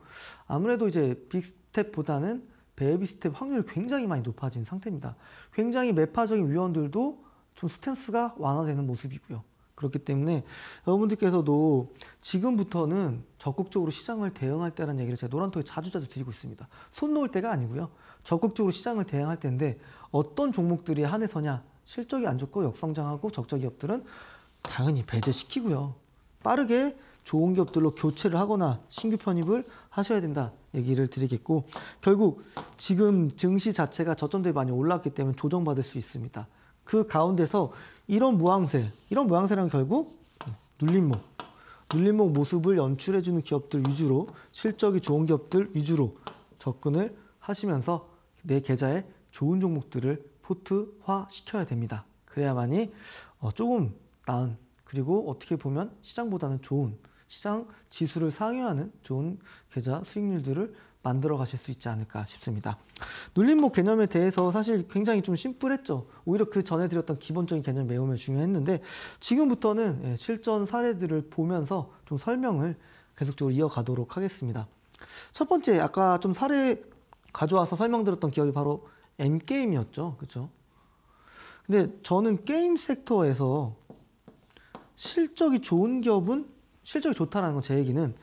아무래도 이제 빅스텝보다는 베이비 스텝 확률이 굉장히 많이 높아진 상태입니다. 굉장히 매파적인 위원들도 좀 스탠스가 완화되는 모습이고요. 그렇기 때문에 여러분들께서도 지금부터는 적극적으로 시장을 대응할 때라는 얘기를 제가 노란톡에 자주자주 드리고 있습니다. 손 놓을 때가 아니고요. 적극적으로 시장을 대응할 때인데 어떤 종목들이 한해서냐 실적이 안 좋고 역성장하고 적자 기업들은 당연히 배제시키고요. 빠르게 좋은 기업들로 교체를 하거나 신규 편입을 하셔야 된다. 얘기를 드리겠고 결국 지금 증시 자체가 저점대에 많이 올랐기 때문에 조정받을 수 있습니다. 그 가운데서 이런 모양새, 이런 모양새랑 결국 눌림목, 눌림목 모습을 연출해주는 기업들 위주로 실적이 좋은 기업들 위주로 접근을 하시면서 내 계좌에 좋은 종목들을 포트화 시켜야 됩니다. 그래야만이 어, 조금 나은 그리고 어떻게 보면 시장보다는 좋은 시장 지수를 상회하는 좋은 계좌 수익률들을 만들어 가실 수 있지 않을까 싶습니다. 눌림목 개념에 대해서 사실 굉장히 좀 심플했죠. 오히려 그 전에 드렸던 기본적인 개념 매우 중요했는데 지금부터는 예, 실전 사례들을 보면서 좀 설명을 계속적으로 이어가도록 하겠습니다. 첫 번째 아까 좀 사례 가져와서 설명드렸던 기업이 바로 M게임이었죠. 그렇죠? 근데 저는 게임 섹터에서 실적이 좋은 기업은 실적이 좋다라는 건 제 얘기는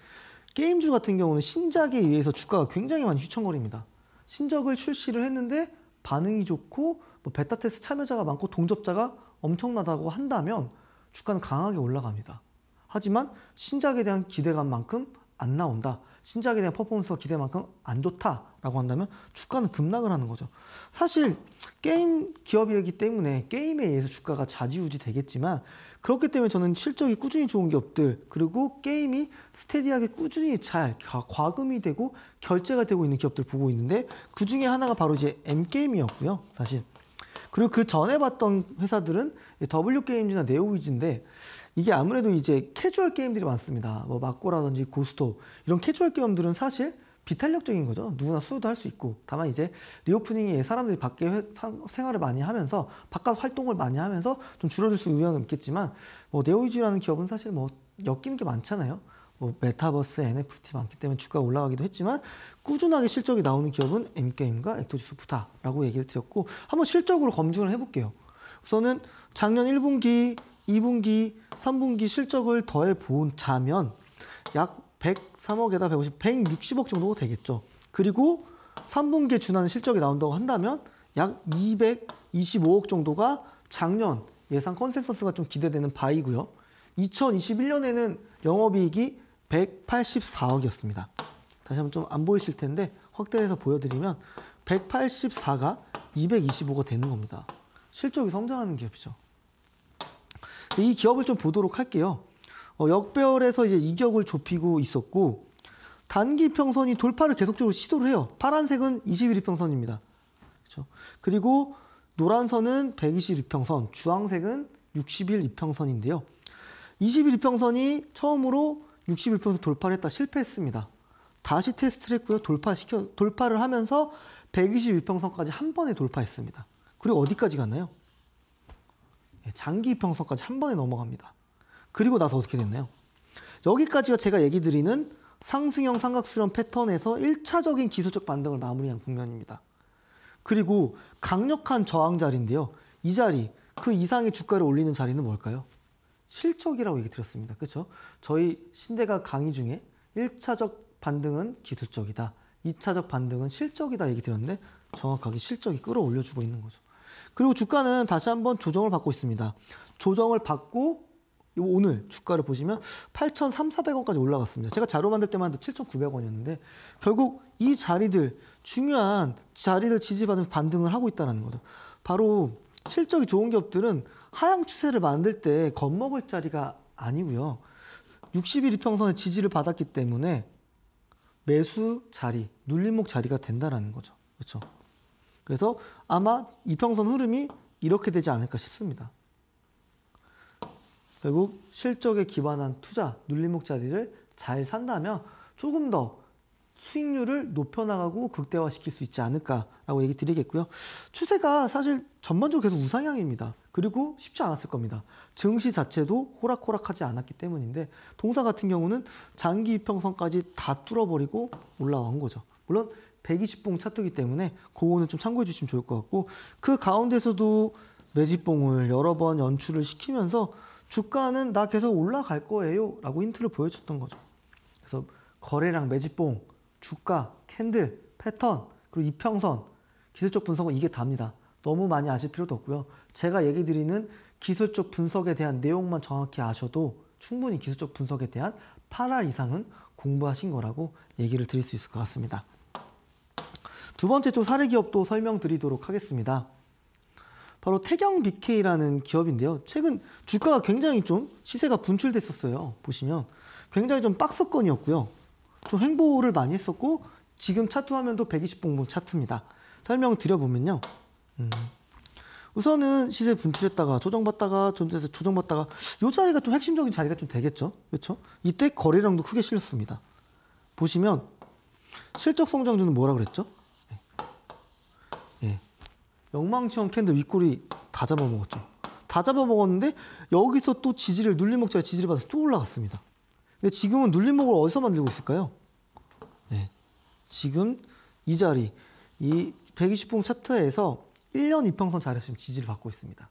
게임주 같은 경우는 신작에 의해서 주가가 굉장히 많이 휘청거립니다. 신작을 출시를 했는데 반응이 좋고 뭐 베타 테스트 참여자가 많고 동접자가 엄청나다고 한다면 주가는 강하게 올라갑니다. 하지만 신작에 대한 기대감만큼 안 나온다. 신작에 대한 퍼포먼스가 기대만큼 안 좋다라고 한다면 주가는 급락을 하는 거죠. 사실 게임 기업이기 때문에 게임에 의해서 주가가 좌지우지 되겠지만 그렇기 때문에 저는 실적이 꾸준히 좋은 기업들 그리고 게임이 스테디하게 꾸준히 잘 과금이 되고 결제가 되고 있는 기업들 보고 있는데 그 중에 하나가 바로 이제 M 게임이었고요 사실 그리고 그 전에 봤던 회사들은 W 게임즈나 네오위즈인데 이게 아무래도 이제 캐주얼 게임들이 많습니다 뭐 막고라든지 고스톱 이런 캐주얼 게임들은 사실 비탄력적인 거죠. 누구나 수유도 할 수 있고 다만 이제 리오프닝이 사람들이 밖에 생활을 많이 하면서 바깥 활동을 많이 하면서 좀 줄어들 수 우려는 있겠지만 뭐 네오이즈라는 기업은 사실 뭐 엮이는 게 많잖아요. 뭐 메타버스, NFT 많기 때문에 주가가 올라가기도 했지만 꾸준하게 실적이 나오는 기업은 M게임과 액토지소프타라고 얘기를 드렸고 한번 실적으로 검증을 해볼게요. 우선은 작년 1분기, 2분기, 3분기 실적을 더해 본자면 약100 3억에다 150, 160억 정도 되겠죠. 그리고 3분기에 준하는 실적이 나온다고 한다면 약 225억 정도가 작년 예상 컨센서스가 좀 기대되는 바이고요. 2021년에는 영업이익이 184억이었습니다. 다시 한번 좀 안 보이실 텐데 확대해서 보여드리면 184가 225가 되는 겁니다. 실적이 성장하는 기업이죠. 이 기업을 좀 보도록 할게요. 어, 역별에서 이제 이격을 좁히고 있었고 단기 평선이 돌파를 계속적으로 시도를 해요. 파란색은 21 이평선입니다. 그렇죠? 그리고 노란 선은 120 이평선, 주황색은 61 이평선인데요. 21 이평선이 처음으로 60 이평선 돌파를 했다 실패했습니다. 다시 테스트를 했고요. 돌파시켜 돌파를 하면서 120 이평선까지 한 번에 돌파했습니다. 그리고 어디까지 갔나요? 예, 장기 평선까지한 번에 넘어갑니다. 그리고 나서 어떻게 됐나요? 여기까지가 제가 얘기 드리는 상승형 삼각수렴 패턴에서 1차적인 기술적 반등을 마무리한 국면입니다. 그리고 강력한 저항 자리인데요. 이 자리, 그 이상의 주가를 올리는 자리는 뭘까요? 실적이라고 얘기 드렸습니다. 그렇죠? 저희 신대가 강의 중에 1차적 반등은 기술적이다. 2차적 반등은 실적이다 얘기 드렸는데 정확하게 실적이 끌어올려주고 있는 거죠. 그리고 주가는 다시 한번 조정을 받고 있습니다. 조정을 받고 오늘 주가를 보시면 8,3,400원까지 올라갔습니다. 제가 자료 만들 때만 해도 7,900원이었는데 결국 이 자리들 중요한 자리들 지지받으면 반등을 하고 있다는 거죠. 바로 실적이 좋은 기업들은 하향 추세를 만들 때 겁먹을 자리가 아니고요. 60일 이평선의 지지를 받았기 때문에 매수 자리, 눌림목 자리가 된다는 거죠. 그렇죠? 그래서 아마 이평선 흐름이 이렇게 되지 않을까 싶습니다. 결국 실적에 기반한 투자, 눌림목 자리를 잘 산다면 조금 더 수익률을 높여나가고 극대화시킬 수 있지 않을까라고 얘기 드리겠고요. 추세가 사실 전반적으로 계속 우상향입니다. 그리고 쉽지 않았을 겁니다. 증시 자체도 호락호락하지 않았기 때문인데 동사 같은 경우는 장기 이평선까지 다 뚫어버리고 올라온 거죠. 물론 120봉 차트기 때문에 그거는 좀 참고해 주시면 좋을 것 같고 그 가운데서도 매집봉을 여러 번 연출을 시키면서 주가는 나 계속 올라갈 거예요 라고 힌트를 보여줬던 거죠. 그래서 거래량 매집봉, 주가, 캔들, 패턴, 그리고 이평선, 기술적 분석은 이게 답니다. 너무 많이 아실 필요도 없고요. 제가 얘기 드리는 기술적 분석에 대한 내용만 정확히 아셔도 충분히 기술적 분석에 대한 8알 이상은 공부하신 거라고 얘기를 드릴 수 있을 것 같습니다. 두 번째 또 사례 기업도 설명드리도록 하겠습니다. 바로 태경 BK라는 기업인데요. 최근 주가가 굉장히 좀 시세가 분출됐었어요. 보시면 굉장히 좀 박스권이었고요. 좀행보를 많이 했었고 지금 차트 화면도 120봉봉 차트입니다. 설명 드려보면요. 음. 우선은 시세 분출했다가 조정받다가 존재해서 조정받다가 이 자리가 좀 핵심적인 자리가 좀 되겠죠. 그렇죠? 이때 거래량도 크게 실렸습니다. 보시면 실적 성장주는 뭐라 그랬죠? 영망치 캔들 윗골이 다 잡아먹었죠. 다 잡아먹었는데 여기서 또 지지를 눌림목 제가 지지를 받아서 또 올라갔습니다. 근데 지금은 눌림목을 어디서 만들고 있을까요? 네. 지금 이 자리, 이 120봉 차트에서 1년 이평선 자리에서 지지를 받고 있습니다.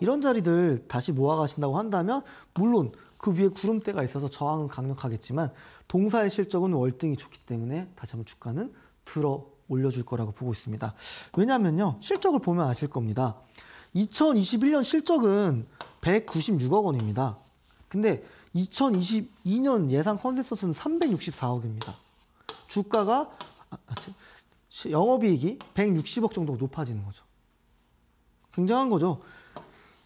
이런 자리들 다시 모아가신다고 한다면 물론 그 위에 구름대가 있어서 저항은 강력하겠지만 동사의 실적은 월등히 좋기 때문에 다시 한번 주가는 들어 올려줄 거라고 보고 있습니다. 왜냐면요. 실적을 보면 아실 겁니다. 2021년 실적은 196억 원입니다. 근데 2022년 예상 컨센서스는 364억입니다. 주가가 아, 아, 영업이익이 160억 정도 높아지는 거죠. 굉장한 거죠.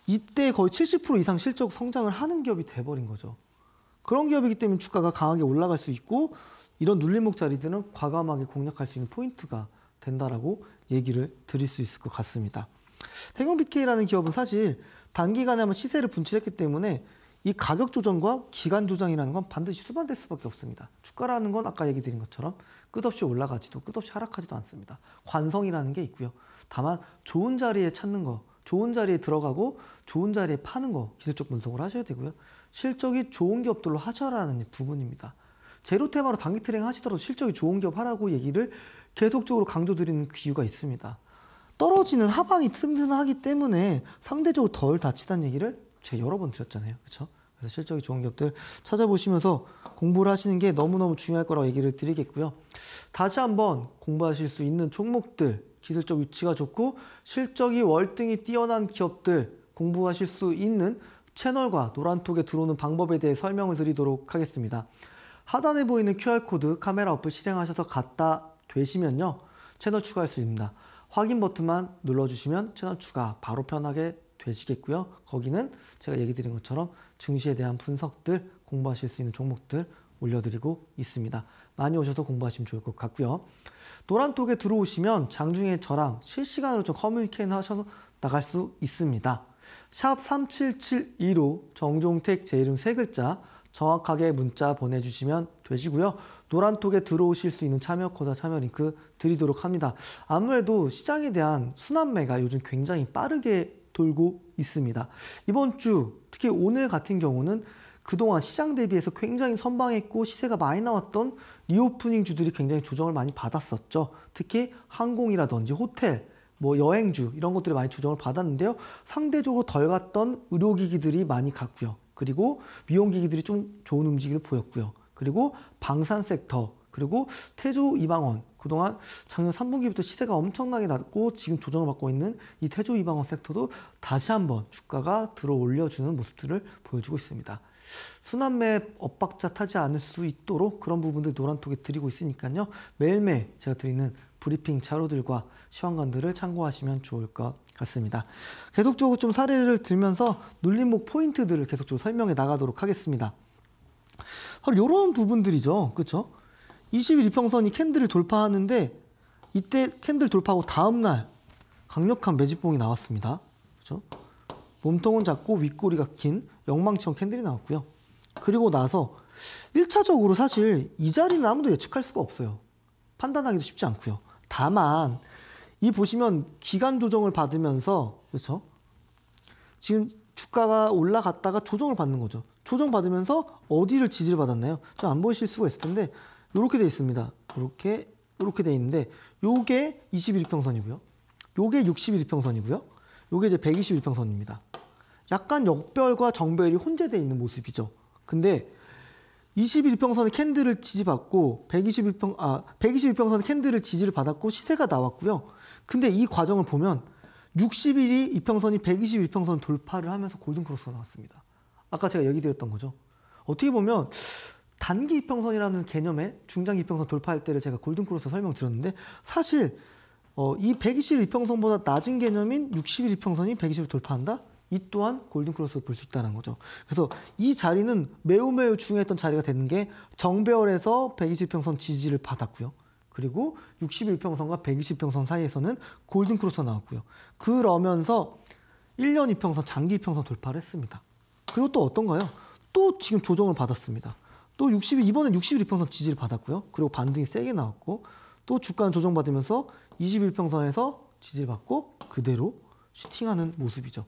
이때 거의 70% 이상 실적 성장을 하는 기업이 돼버린 거죠. 그런 기업이기 때문에 주가가 강하게 올라갈 수 있고 이런 눌림목 자리들은 과감하게 공략할 수 있는 포인트가 된다라고 얘기를 드릴 수 있을 것 같습니다. 태경 BK라는 기업은 사실 단기간에 한번 시세를 분출했기 때문에 이 가격 조정과 기간 조정이라는 건 반드시 수반될 수밖에 없습니다. 주가라는 건 아까 얘기 드린 것처럼 끝없이 올라가지도 끝없이 하락하지도 않습니다. 관성이라는 게 있고요. 다만 좋은 자리에 찾는 거, 좋은 자리에 들어가고 좋은 자리에 파는 거 기술적 분석을 하셔야 되고요. 실적이 좋은 기업들로 하셔라는 부분입니다. 제로 테마로 단기 트레이딩 하시더라도 실적이 좋은 기업 하라고 얘기를 계속적으로 강조드리는 이유가 있습니다. 떨어지는 하방이 튼튼하기 때문에 상대적으로 덜 다치다는 얘기를 제가 여러 번 드렸잖아요. 그렇죠? 그래서 실적이 좋은 기업들 찾아보시면서 공부를 하시는 게 너무너무 중요할 거라고 얘기를 드리겠고요. 다시 한번 공부하실 수 있는 종목들, 기술적 위치가 좋고 실적이 월등히 뛰어난 기업들 공부하실 수 있는 채널과 노란톡에 들어오는 방법에 대해 설명을 드리도록 하겠습니다. 하단에 보이는 QR코드 카메라 어플 실행하셔서 갖다 되시면요. 채널 추가할 수 있습니다. 확인 버튼만 눌러주시면 채널 추가 바로 편하게 되시겠고요. 거기는 제가 얘기 드린 것처럼 증시에 대한 분석들 공부하실 수 있는 종목들 올려드리고 있습니다. 많이 오셔서 공부하시면 좋을 것 같고요. 노란톡에 들어오시면 장중에 저랑 실시간으로 좀 커뮤니케이션 하셔서 나갈 수 있습니다. 샵 3772로 정종택 제 이름 세 글자 정확하게 문자 보내주시면 되시고요. 노란톡에 들어오실 수 있는 참여 코드 참여 링크 드리도록 합니다. 아무래도 시장에 대한 순환매가 요즘 굉장히 빠르게 돌고 있습니다. 이번 주 특히 오늘 같은 경우는 그동안 시장 대비해서 굉장히 선방했고 시세가 많이 나왔던 리오프닝 주들이 굉장히 조정을 많이 받았었죠. 특히 항공이라든지 호텔, 뭐 여행주 이런 것들이 많이 조정을 받았는데요. 상대적으로 덜 갔던 의료기기들이 많이 갔고요. 그리고 미용기기들이 좀 좋은 움직임을 보였고요. 그리고 방산 섹터, 그리고 태조 이방원, 그동안 작년 3분기부터 시세가 엄청나게 낮고 지금 조정을 받고 있는 이 태조 이방원 섹터도 다시 한번 주가가 들어 올려주는 모습들을 보여주고 있습니다. 순환매 엇박자 타지 않을 수 있도록 그런 부분들 노란톡에 드리고 있으니까요. 매일매일 제가 드리는 브리핑 자료들과 시험관들을 참고하시면 좋을 것 같습니다. 계속적으로 좀 사례를 들면서 눌림목 포인트들을 계속적으로 설명해 나가도록 하겠습니다. 바로 이런 부분들이죠. 그렇죠? 2 1평선이 캔들을 돌파하는데 이때 캔들 돌파하고 다음날 강력한 매집봉이 나왔습니다. 그렇죠? 몸통은 작고 윗꼬리가 긴 영망치형 캔들이 나왔고요. 그리고 나서 1차적으로 사실 이 자리는 아무도 예측할 수가 없어요. 판단하기도 쉽지 않고요. 다만 이 보시면 기간 조정을 받으면서 그렇죠? 지금 주가가 올라갔다가 조정을 받는 거죠. 조정 받으면서 어디를 지지를 받았나요? 좀 안 보이실 수가 있을 텐데 이렇게 돼 있습니다. 이렇게 이렇게 돼 있는데 요게 21평선이고요. 요게 61평선이고요. 요게 이제 121평선입니다. 약간 역별과 정별이 혼재되어 있는 모습이죠. 근데 21평선 의 캔들을 지지받고 121평 아 121평선 의 캔들을 지지를 받았고 시세가 나왔고요. 근데 이 과정을 보면 60일이 이평선이 121평선 돌파를 하면서 골든 크로스가 나왔습니다. 아까 제가 얘기 드렸던 거죠. 어떻게 보면 단기 이평선이라는 개념에 중장기 이평선 돌파할 때를 제가 골든 크로스 설명드렸는데 사실 어, 이 121평선보다 낮은 개념인 61평선이 120을 돌파한다? 이 또한 골든크로스로 볼 수 있다는 거죠. 그래서 이 자리는 매우 매우 중요했던 자리가 되는 게 정배열에서 120평선 지지를 받았고요. 그리고 61평선과 120평선 사이에서는 골든크로스가 나왔고요. 그러면서 1년 2평선, 장기 2평선 돌파를 했습니다. 그리고 또 어떤가요? 또 지금 조정을 받았습니다. 또 60, 이번엔 61평선 지지를 받았고요. 그리고 반등이 세게 나왔고 또 주가는 조정받으면서 21평선에서 지지를 받고 그대로 슈팅하는 모습이죠.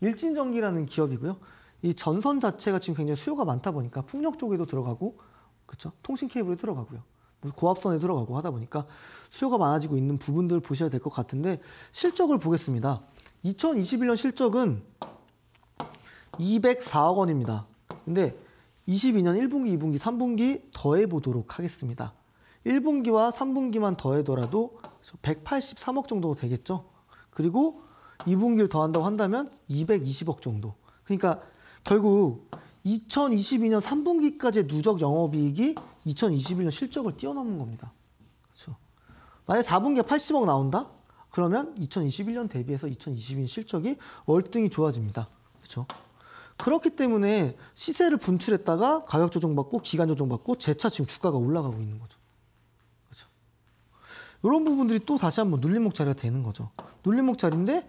일진전기라는 기업이고요. 이 전선 자체가 지금 굉장히 수요가 많다 보니까 풍력 쪽에도 들어가고 그렇죠? 통신 케이블에 들어가고요. 뭐 고압선에 들어가고 하다 보니까 수요가 많아지고 있는 부분들 을 보셔야 될 것 같은데 실적을 보겠습니다. 2021년 실적은 204억 원입니다. 근데 22년 1분기, 2분기, 3분기 더해 보도록 하겠습니다. 1분기와 3분기만 더해더라도 183억 정도 되겠죠. 그리고 2분기를 더한다고 한다면 220억 정도. 그러니까 결국 2022년 3분기까지의 누적 영업이익이 2021년 실적을 뛰어넘는 겁니다. 그렇죠. 만약 4분기에 80억 나온다? 그러면 2021년 대비해서 2022년 실적이 월등히 좋아집니다. 그렇죠. 그렇기 때문에 시세를 분출했다가 가격 조정받고 기간 조정받고 재차 지금 주가가 올라가고 있는 거죠. 그렇죠. 이런 부분들이 또 다시 한번 눌림목 자리가 되는 거죠. 눌림목 자리인데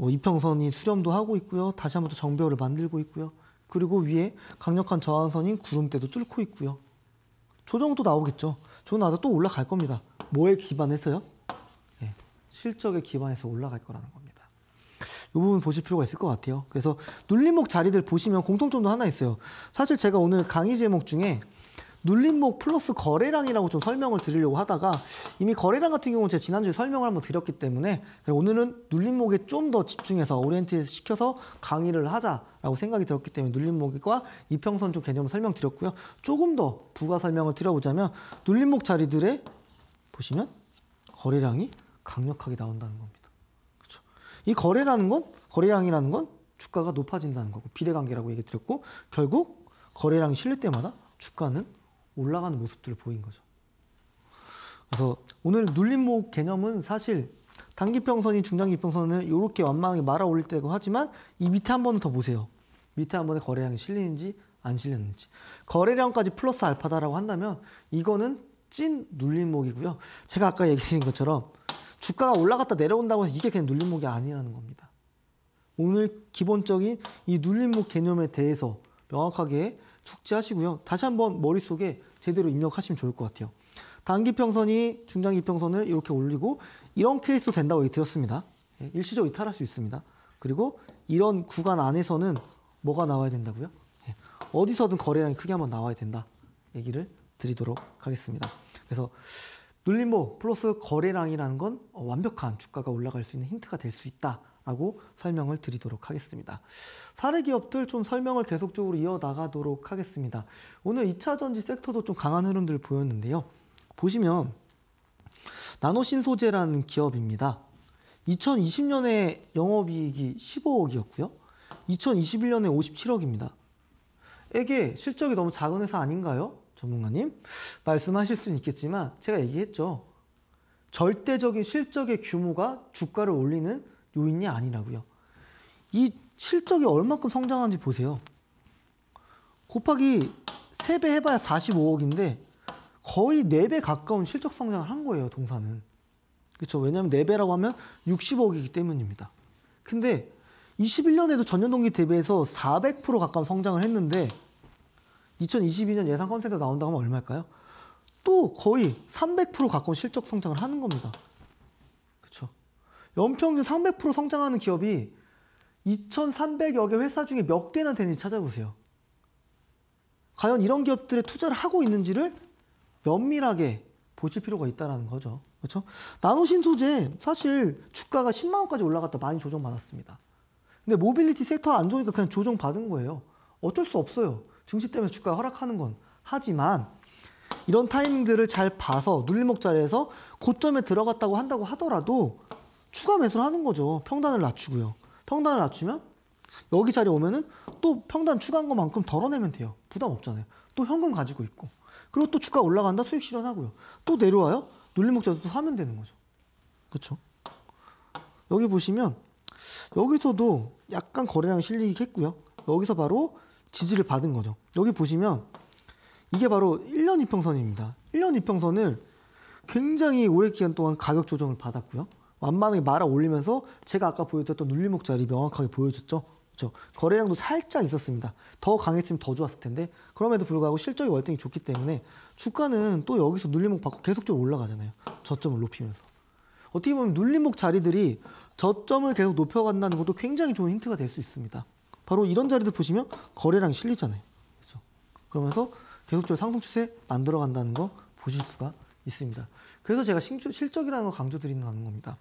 뭐 이평선이 수렴도 하고 있고요. 다시 한번 또 정배열을 만들고 있고요. 그리고 위에 강력한 저항선인 구름대도 뚫고 있고요. 조정도 나오겠죠. 저는 나서 또 올라갈 겁니다. 뭐에 기반해서요? 네. 실적에 기반해서 올라갈 거라는 겁니다. 이 부분 보실 필요가 있을 것 같아요. 그래서 눌림목 자리들 보시면 공통점도 하나 있어요. 사실 제가 오늘 강의 제목 중에 눌림목 플러스 거래량이라고 좀 설명을 드리려고 하다가 이미 거래량 같은 경우는 제가 지난주에 설명을 한번 드렸기 때문에 오늘은 눌림목에 좀 더 집중해서 오리엔테이션 시켜서 강의를 하자라고 생각이 들었기 때문에 눌림목과 이평선 좀 개념을 설명드렸고요. 조금 더 부가 설명을 드려보자면 눌림목 자리들의 보시면 거래량이 강력하게 나온다는 겁니다. 그렇죠? 이 거래라는 건 거래량이라는 건 주가가 높아진다는 거고 비례관계라고 얘기 드렸고 결국 거래량이 실릴 때마다 주가는 올라가는 모습들을 보인 거죠. 그래서 오늘 눌림목 개념은 사실 단기평선이 중장기평선을 이렇게 완만하게 말아 올릴 때고 하지만 이 밑에 한 번 더 보세요. 밑에 한 번에 거래량이 실리는지 안 실리는지. 거래량까지 플러스 알파다라고 한다면 이거는 찐 눌림목이고요. 제가 아까 얘기드린 것처럼 주가가 올라갔다 내려온다고 해서 이게 그냥 눌림목이 아니라는 겁니다. 오늘 기본적인 이 눌림목 개념에 대해서 명확하게 숙지하시고요. 다시 한번 머릿속에 제대로 입력하시면 좋을 것 같아요. 단기평선이 중장기평선을 이렇게 올리고 이런 케이스도 된다고 드렸습니다. 예, 일시적 이탈할 수 있습니다. 그리고 이런 구간 안에서는 뭐가 나와야 된다고요? 예, 어디서든 거래량이 크게 한번 나와야 된다 얘기를 드리도록 하겠습니다. 그래서 눌림목 플러스 거래량이라는 건 완벽한 주가가 올라갈 수 있는 힌트가 될 수 있다. 라고 설명을 드리도록 하겠습니다. 사례 기업들 좀 설명을 계속적으로 이어나가도록 하겠습니다. 오늘 2차 전지 섹터도 좀 강한 흐름들 을 보였는데요. 보시면 나노신 소재라는 기업입니다. 2020년에 영업이익이 15억이었고요. 2021년에 57억입니다. 이게 실적이 너무 작은 회사 아닌가요? 전문가님? 말씀하실 수는 있겠지만 제가 얘기했죠. 절대적인 실적의 규모가 주가를 올리는 요인이 아니라고요. 이 실적이 얼마큼 성장한지 보세요. 곱하기 3배 해봐야 45억인데 거의 4배 가까운 실적 성장을 한 거예요, 동사는. 그렇죠? 왜냐하면 4배라고 하면 60억이기 때문입니다. 근데 21년에도 전년 동기 대비해서 400% 가까운 성장을 했는데 2022년 예상 컨셉에 나온다고 하면 얼마일까요? 또 거의 300% 가까운 실적 성장을 하는 겁니다. 연평균 300% 성장하는 기업이 2,300여 개 회사 중에 몇 개나 되는지 찾아보세요. 과연 이런 기업들에 투자를 하고 있는지를 면밀하게 보실 필요가 있다는 거죠. 그렇죠? 나노신 소재 사실 주가가 10만 원까지 올라갔다 많이 조정받았습니다. 근데 모빌리티 섹터 안 좋으니까 그냥 조정받은 거예요. 어쩔 수 없어요. 증시 때문에 주가가 허락하는 건. 하지만 이런 타이밍들을 잘 봐서 눌림목 자리에서 고점에 들어갔다고 한다고 하더라도 추가 매수를 하는 거죠. 평단을 낮추고요. 평단을 낮추면 여기 자리 에 오면은 또 평단 추가한 것만큼 덜어내면 돼요. 부담 없잖아요. 또 현금 가지고 있고. 그리고 또 주가 올라간다 수익 실현하고요. 또 내려와요. 눌림목자도 사면 되는 거죠. 그렇죠? 여기 보시면 여기서도 약간 거래량 이 실리기 했고요. 여기서 바로 지지를 받은 거죠. 여기 보시면 이게 바로 1년 이평선입니다. 1년 이평선을 굉장히 오랜 기간 동안 가격 조정을 받았고요. 완만하게 말아 올리면서 제가 아까 보여드렸던 눌림목 자리 명확하게 보여줬죠. 그렇죠? 거래량도 살짝 있었습니다. 더 강했으면 더 좋았을 텐데 그럼에도 불구하고 실적이 월등히 좋기 때문에 주가는 또 여기서 눌림목 받고 계속적으로 올라가잖아요. 저점을 높이면서. 어떻게 보면 눌림목 자리들이 저점을 계속 높여간다는 것도 굉장히 좋은 힌트가 될 수 있습니다. 바로 이런 자리들 보시면 거래량이 실리잖아요. 그렇죠? 그러면서 계속적으로 상승 추세 만들어간다는 거 보실 수가 있습니다. 그래서 제가 실적이라는 걸 강조드리는 겁니다.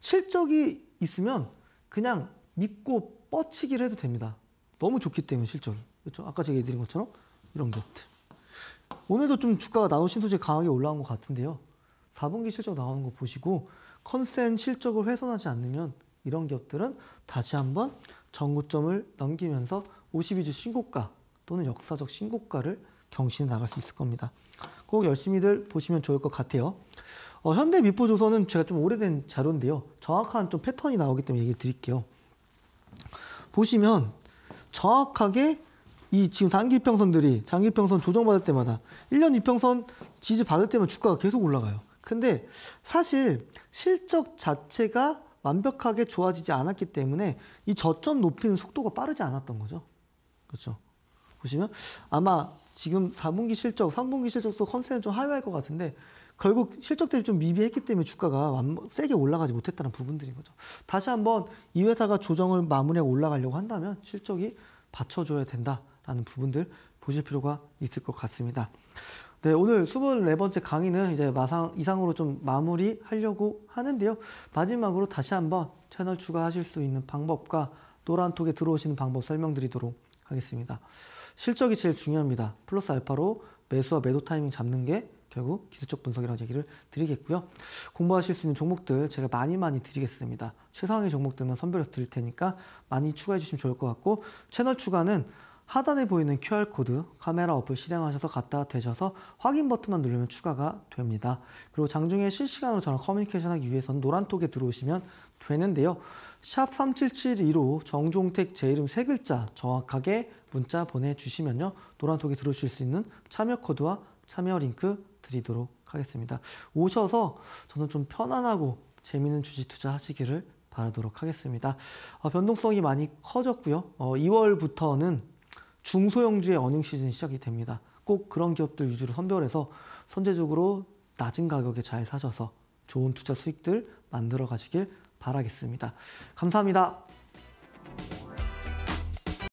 실적이 있으면 그냥 믿고 뻗치기를 해도 됩니다. 너무 좋기 때문에 실적이. 그렇죠? 아까 제가 얘기드린 것처럼 이런 것들. 오늘도 좀 주가가 나온 신소재 강하게 올라온 것 같은데요. 4분기 실적 나오는 거 보시고 컨센 실적을 훼손하지 않으면 이런 기업들은 다시 한번 전고점을 넘기면서 52주 신고가 또는 역사적 신고가를 경신해 나갈 수 있을 겁니다. 꼭 열심히들 보시면 좋을 것 같아요. 어, 현대 미포조선은 제가 좀 오래된 자료인데요. 정확한 좀 패턴이 나오기 때문에 얘기 드릴게요. 보시면 정확하게 이 지금 단기 평선들이 장기 평선 조정받을 때마다 1년 이평선 지지 받을 때면 주가가 계속 올라가요. 근데 사실 실적 자체가 완벽하게 좋아지지 않았기 때문에 이 저점 높이는 속도가 빠르지 않았던 거죠. 그렇죠. 보시면 아마 지금 4분기 실적, 3분기 실적도 컨셉은좀 하회할 것 같은데 결국 실적 들이좀 미비했기 때문에 주가가 세게 올라가지 못했다는 부분들인 거죠. 다시 한번 이 회사가 조정을 마무리하고 올라가려고 한다면 실적이 받쳐줘야 된다라는 부분들 보실 필요가 있을 것 같습니다. 네, 오늘 24번째 강의는 이제 마상, 이상으로 좀 마무리 하려고 하는데요. 마지막으로 다시 한번 채널 추가하실 수 있는 방법과 노란톡에 들어오시는 방법 설명드리도록 하겠습니다. 실적이 제일 중요합니다. 플러스 알파로 매수와 매도 타이밍 잡는 게 결국 기술적 분석이라는 얘기를 드리겠고요. 공부하실 수 있는 종목들 제가 많이 많이 드리겠습니다. 최상위 종목들만 선별해서 드릴 테니까 많이 추가해 주시면 좋을 것 같고 채널 추가는 하단에 보이는 QR코드 카메라 어플 실행하셔서 갖다 대셔서 확인 버튼만 누르면 추가가 됩니다. 그리고 장중에 실시간으로 저랑 커뮤니케이션 하기 위해서는 노란톡에 들어오시면 되는데요. 샵 3772로 정종택 제 이름 세 글자 정확하게 문자 보내주시면요. 노란톡에 들어오실 수 있는 참여 코드와 참여 링크 드리도록 하겠습니다. 오셔서 저는 좀 편안하고 재미있는 주식 투자 하시기를 바라도록 하겠습니다. 어, 변동성이 많이 커졌고요. 어, 2월부터는 중소형주의 어닝 시즌 시작이 됩니다. 꼭 그런 기업들 위주로 선별해서 선제적으로 낮은 가격에 잘 사셔서 좋은 투자 수익들 만들어 가시길 바라겠습니다. 감사합니다.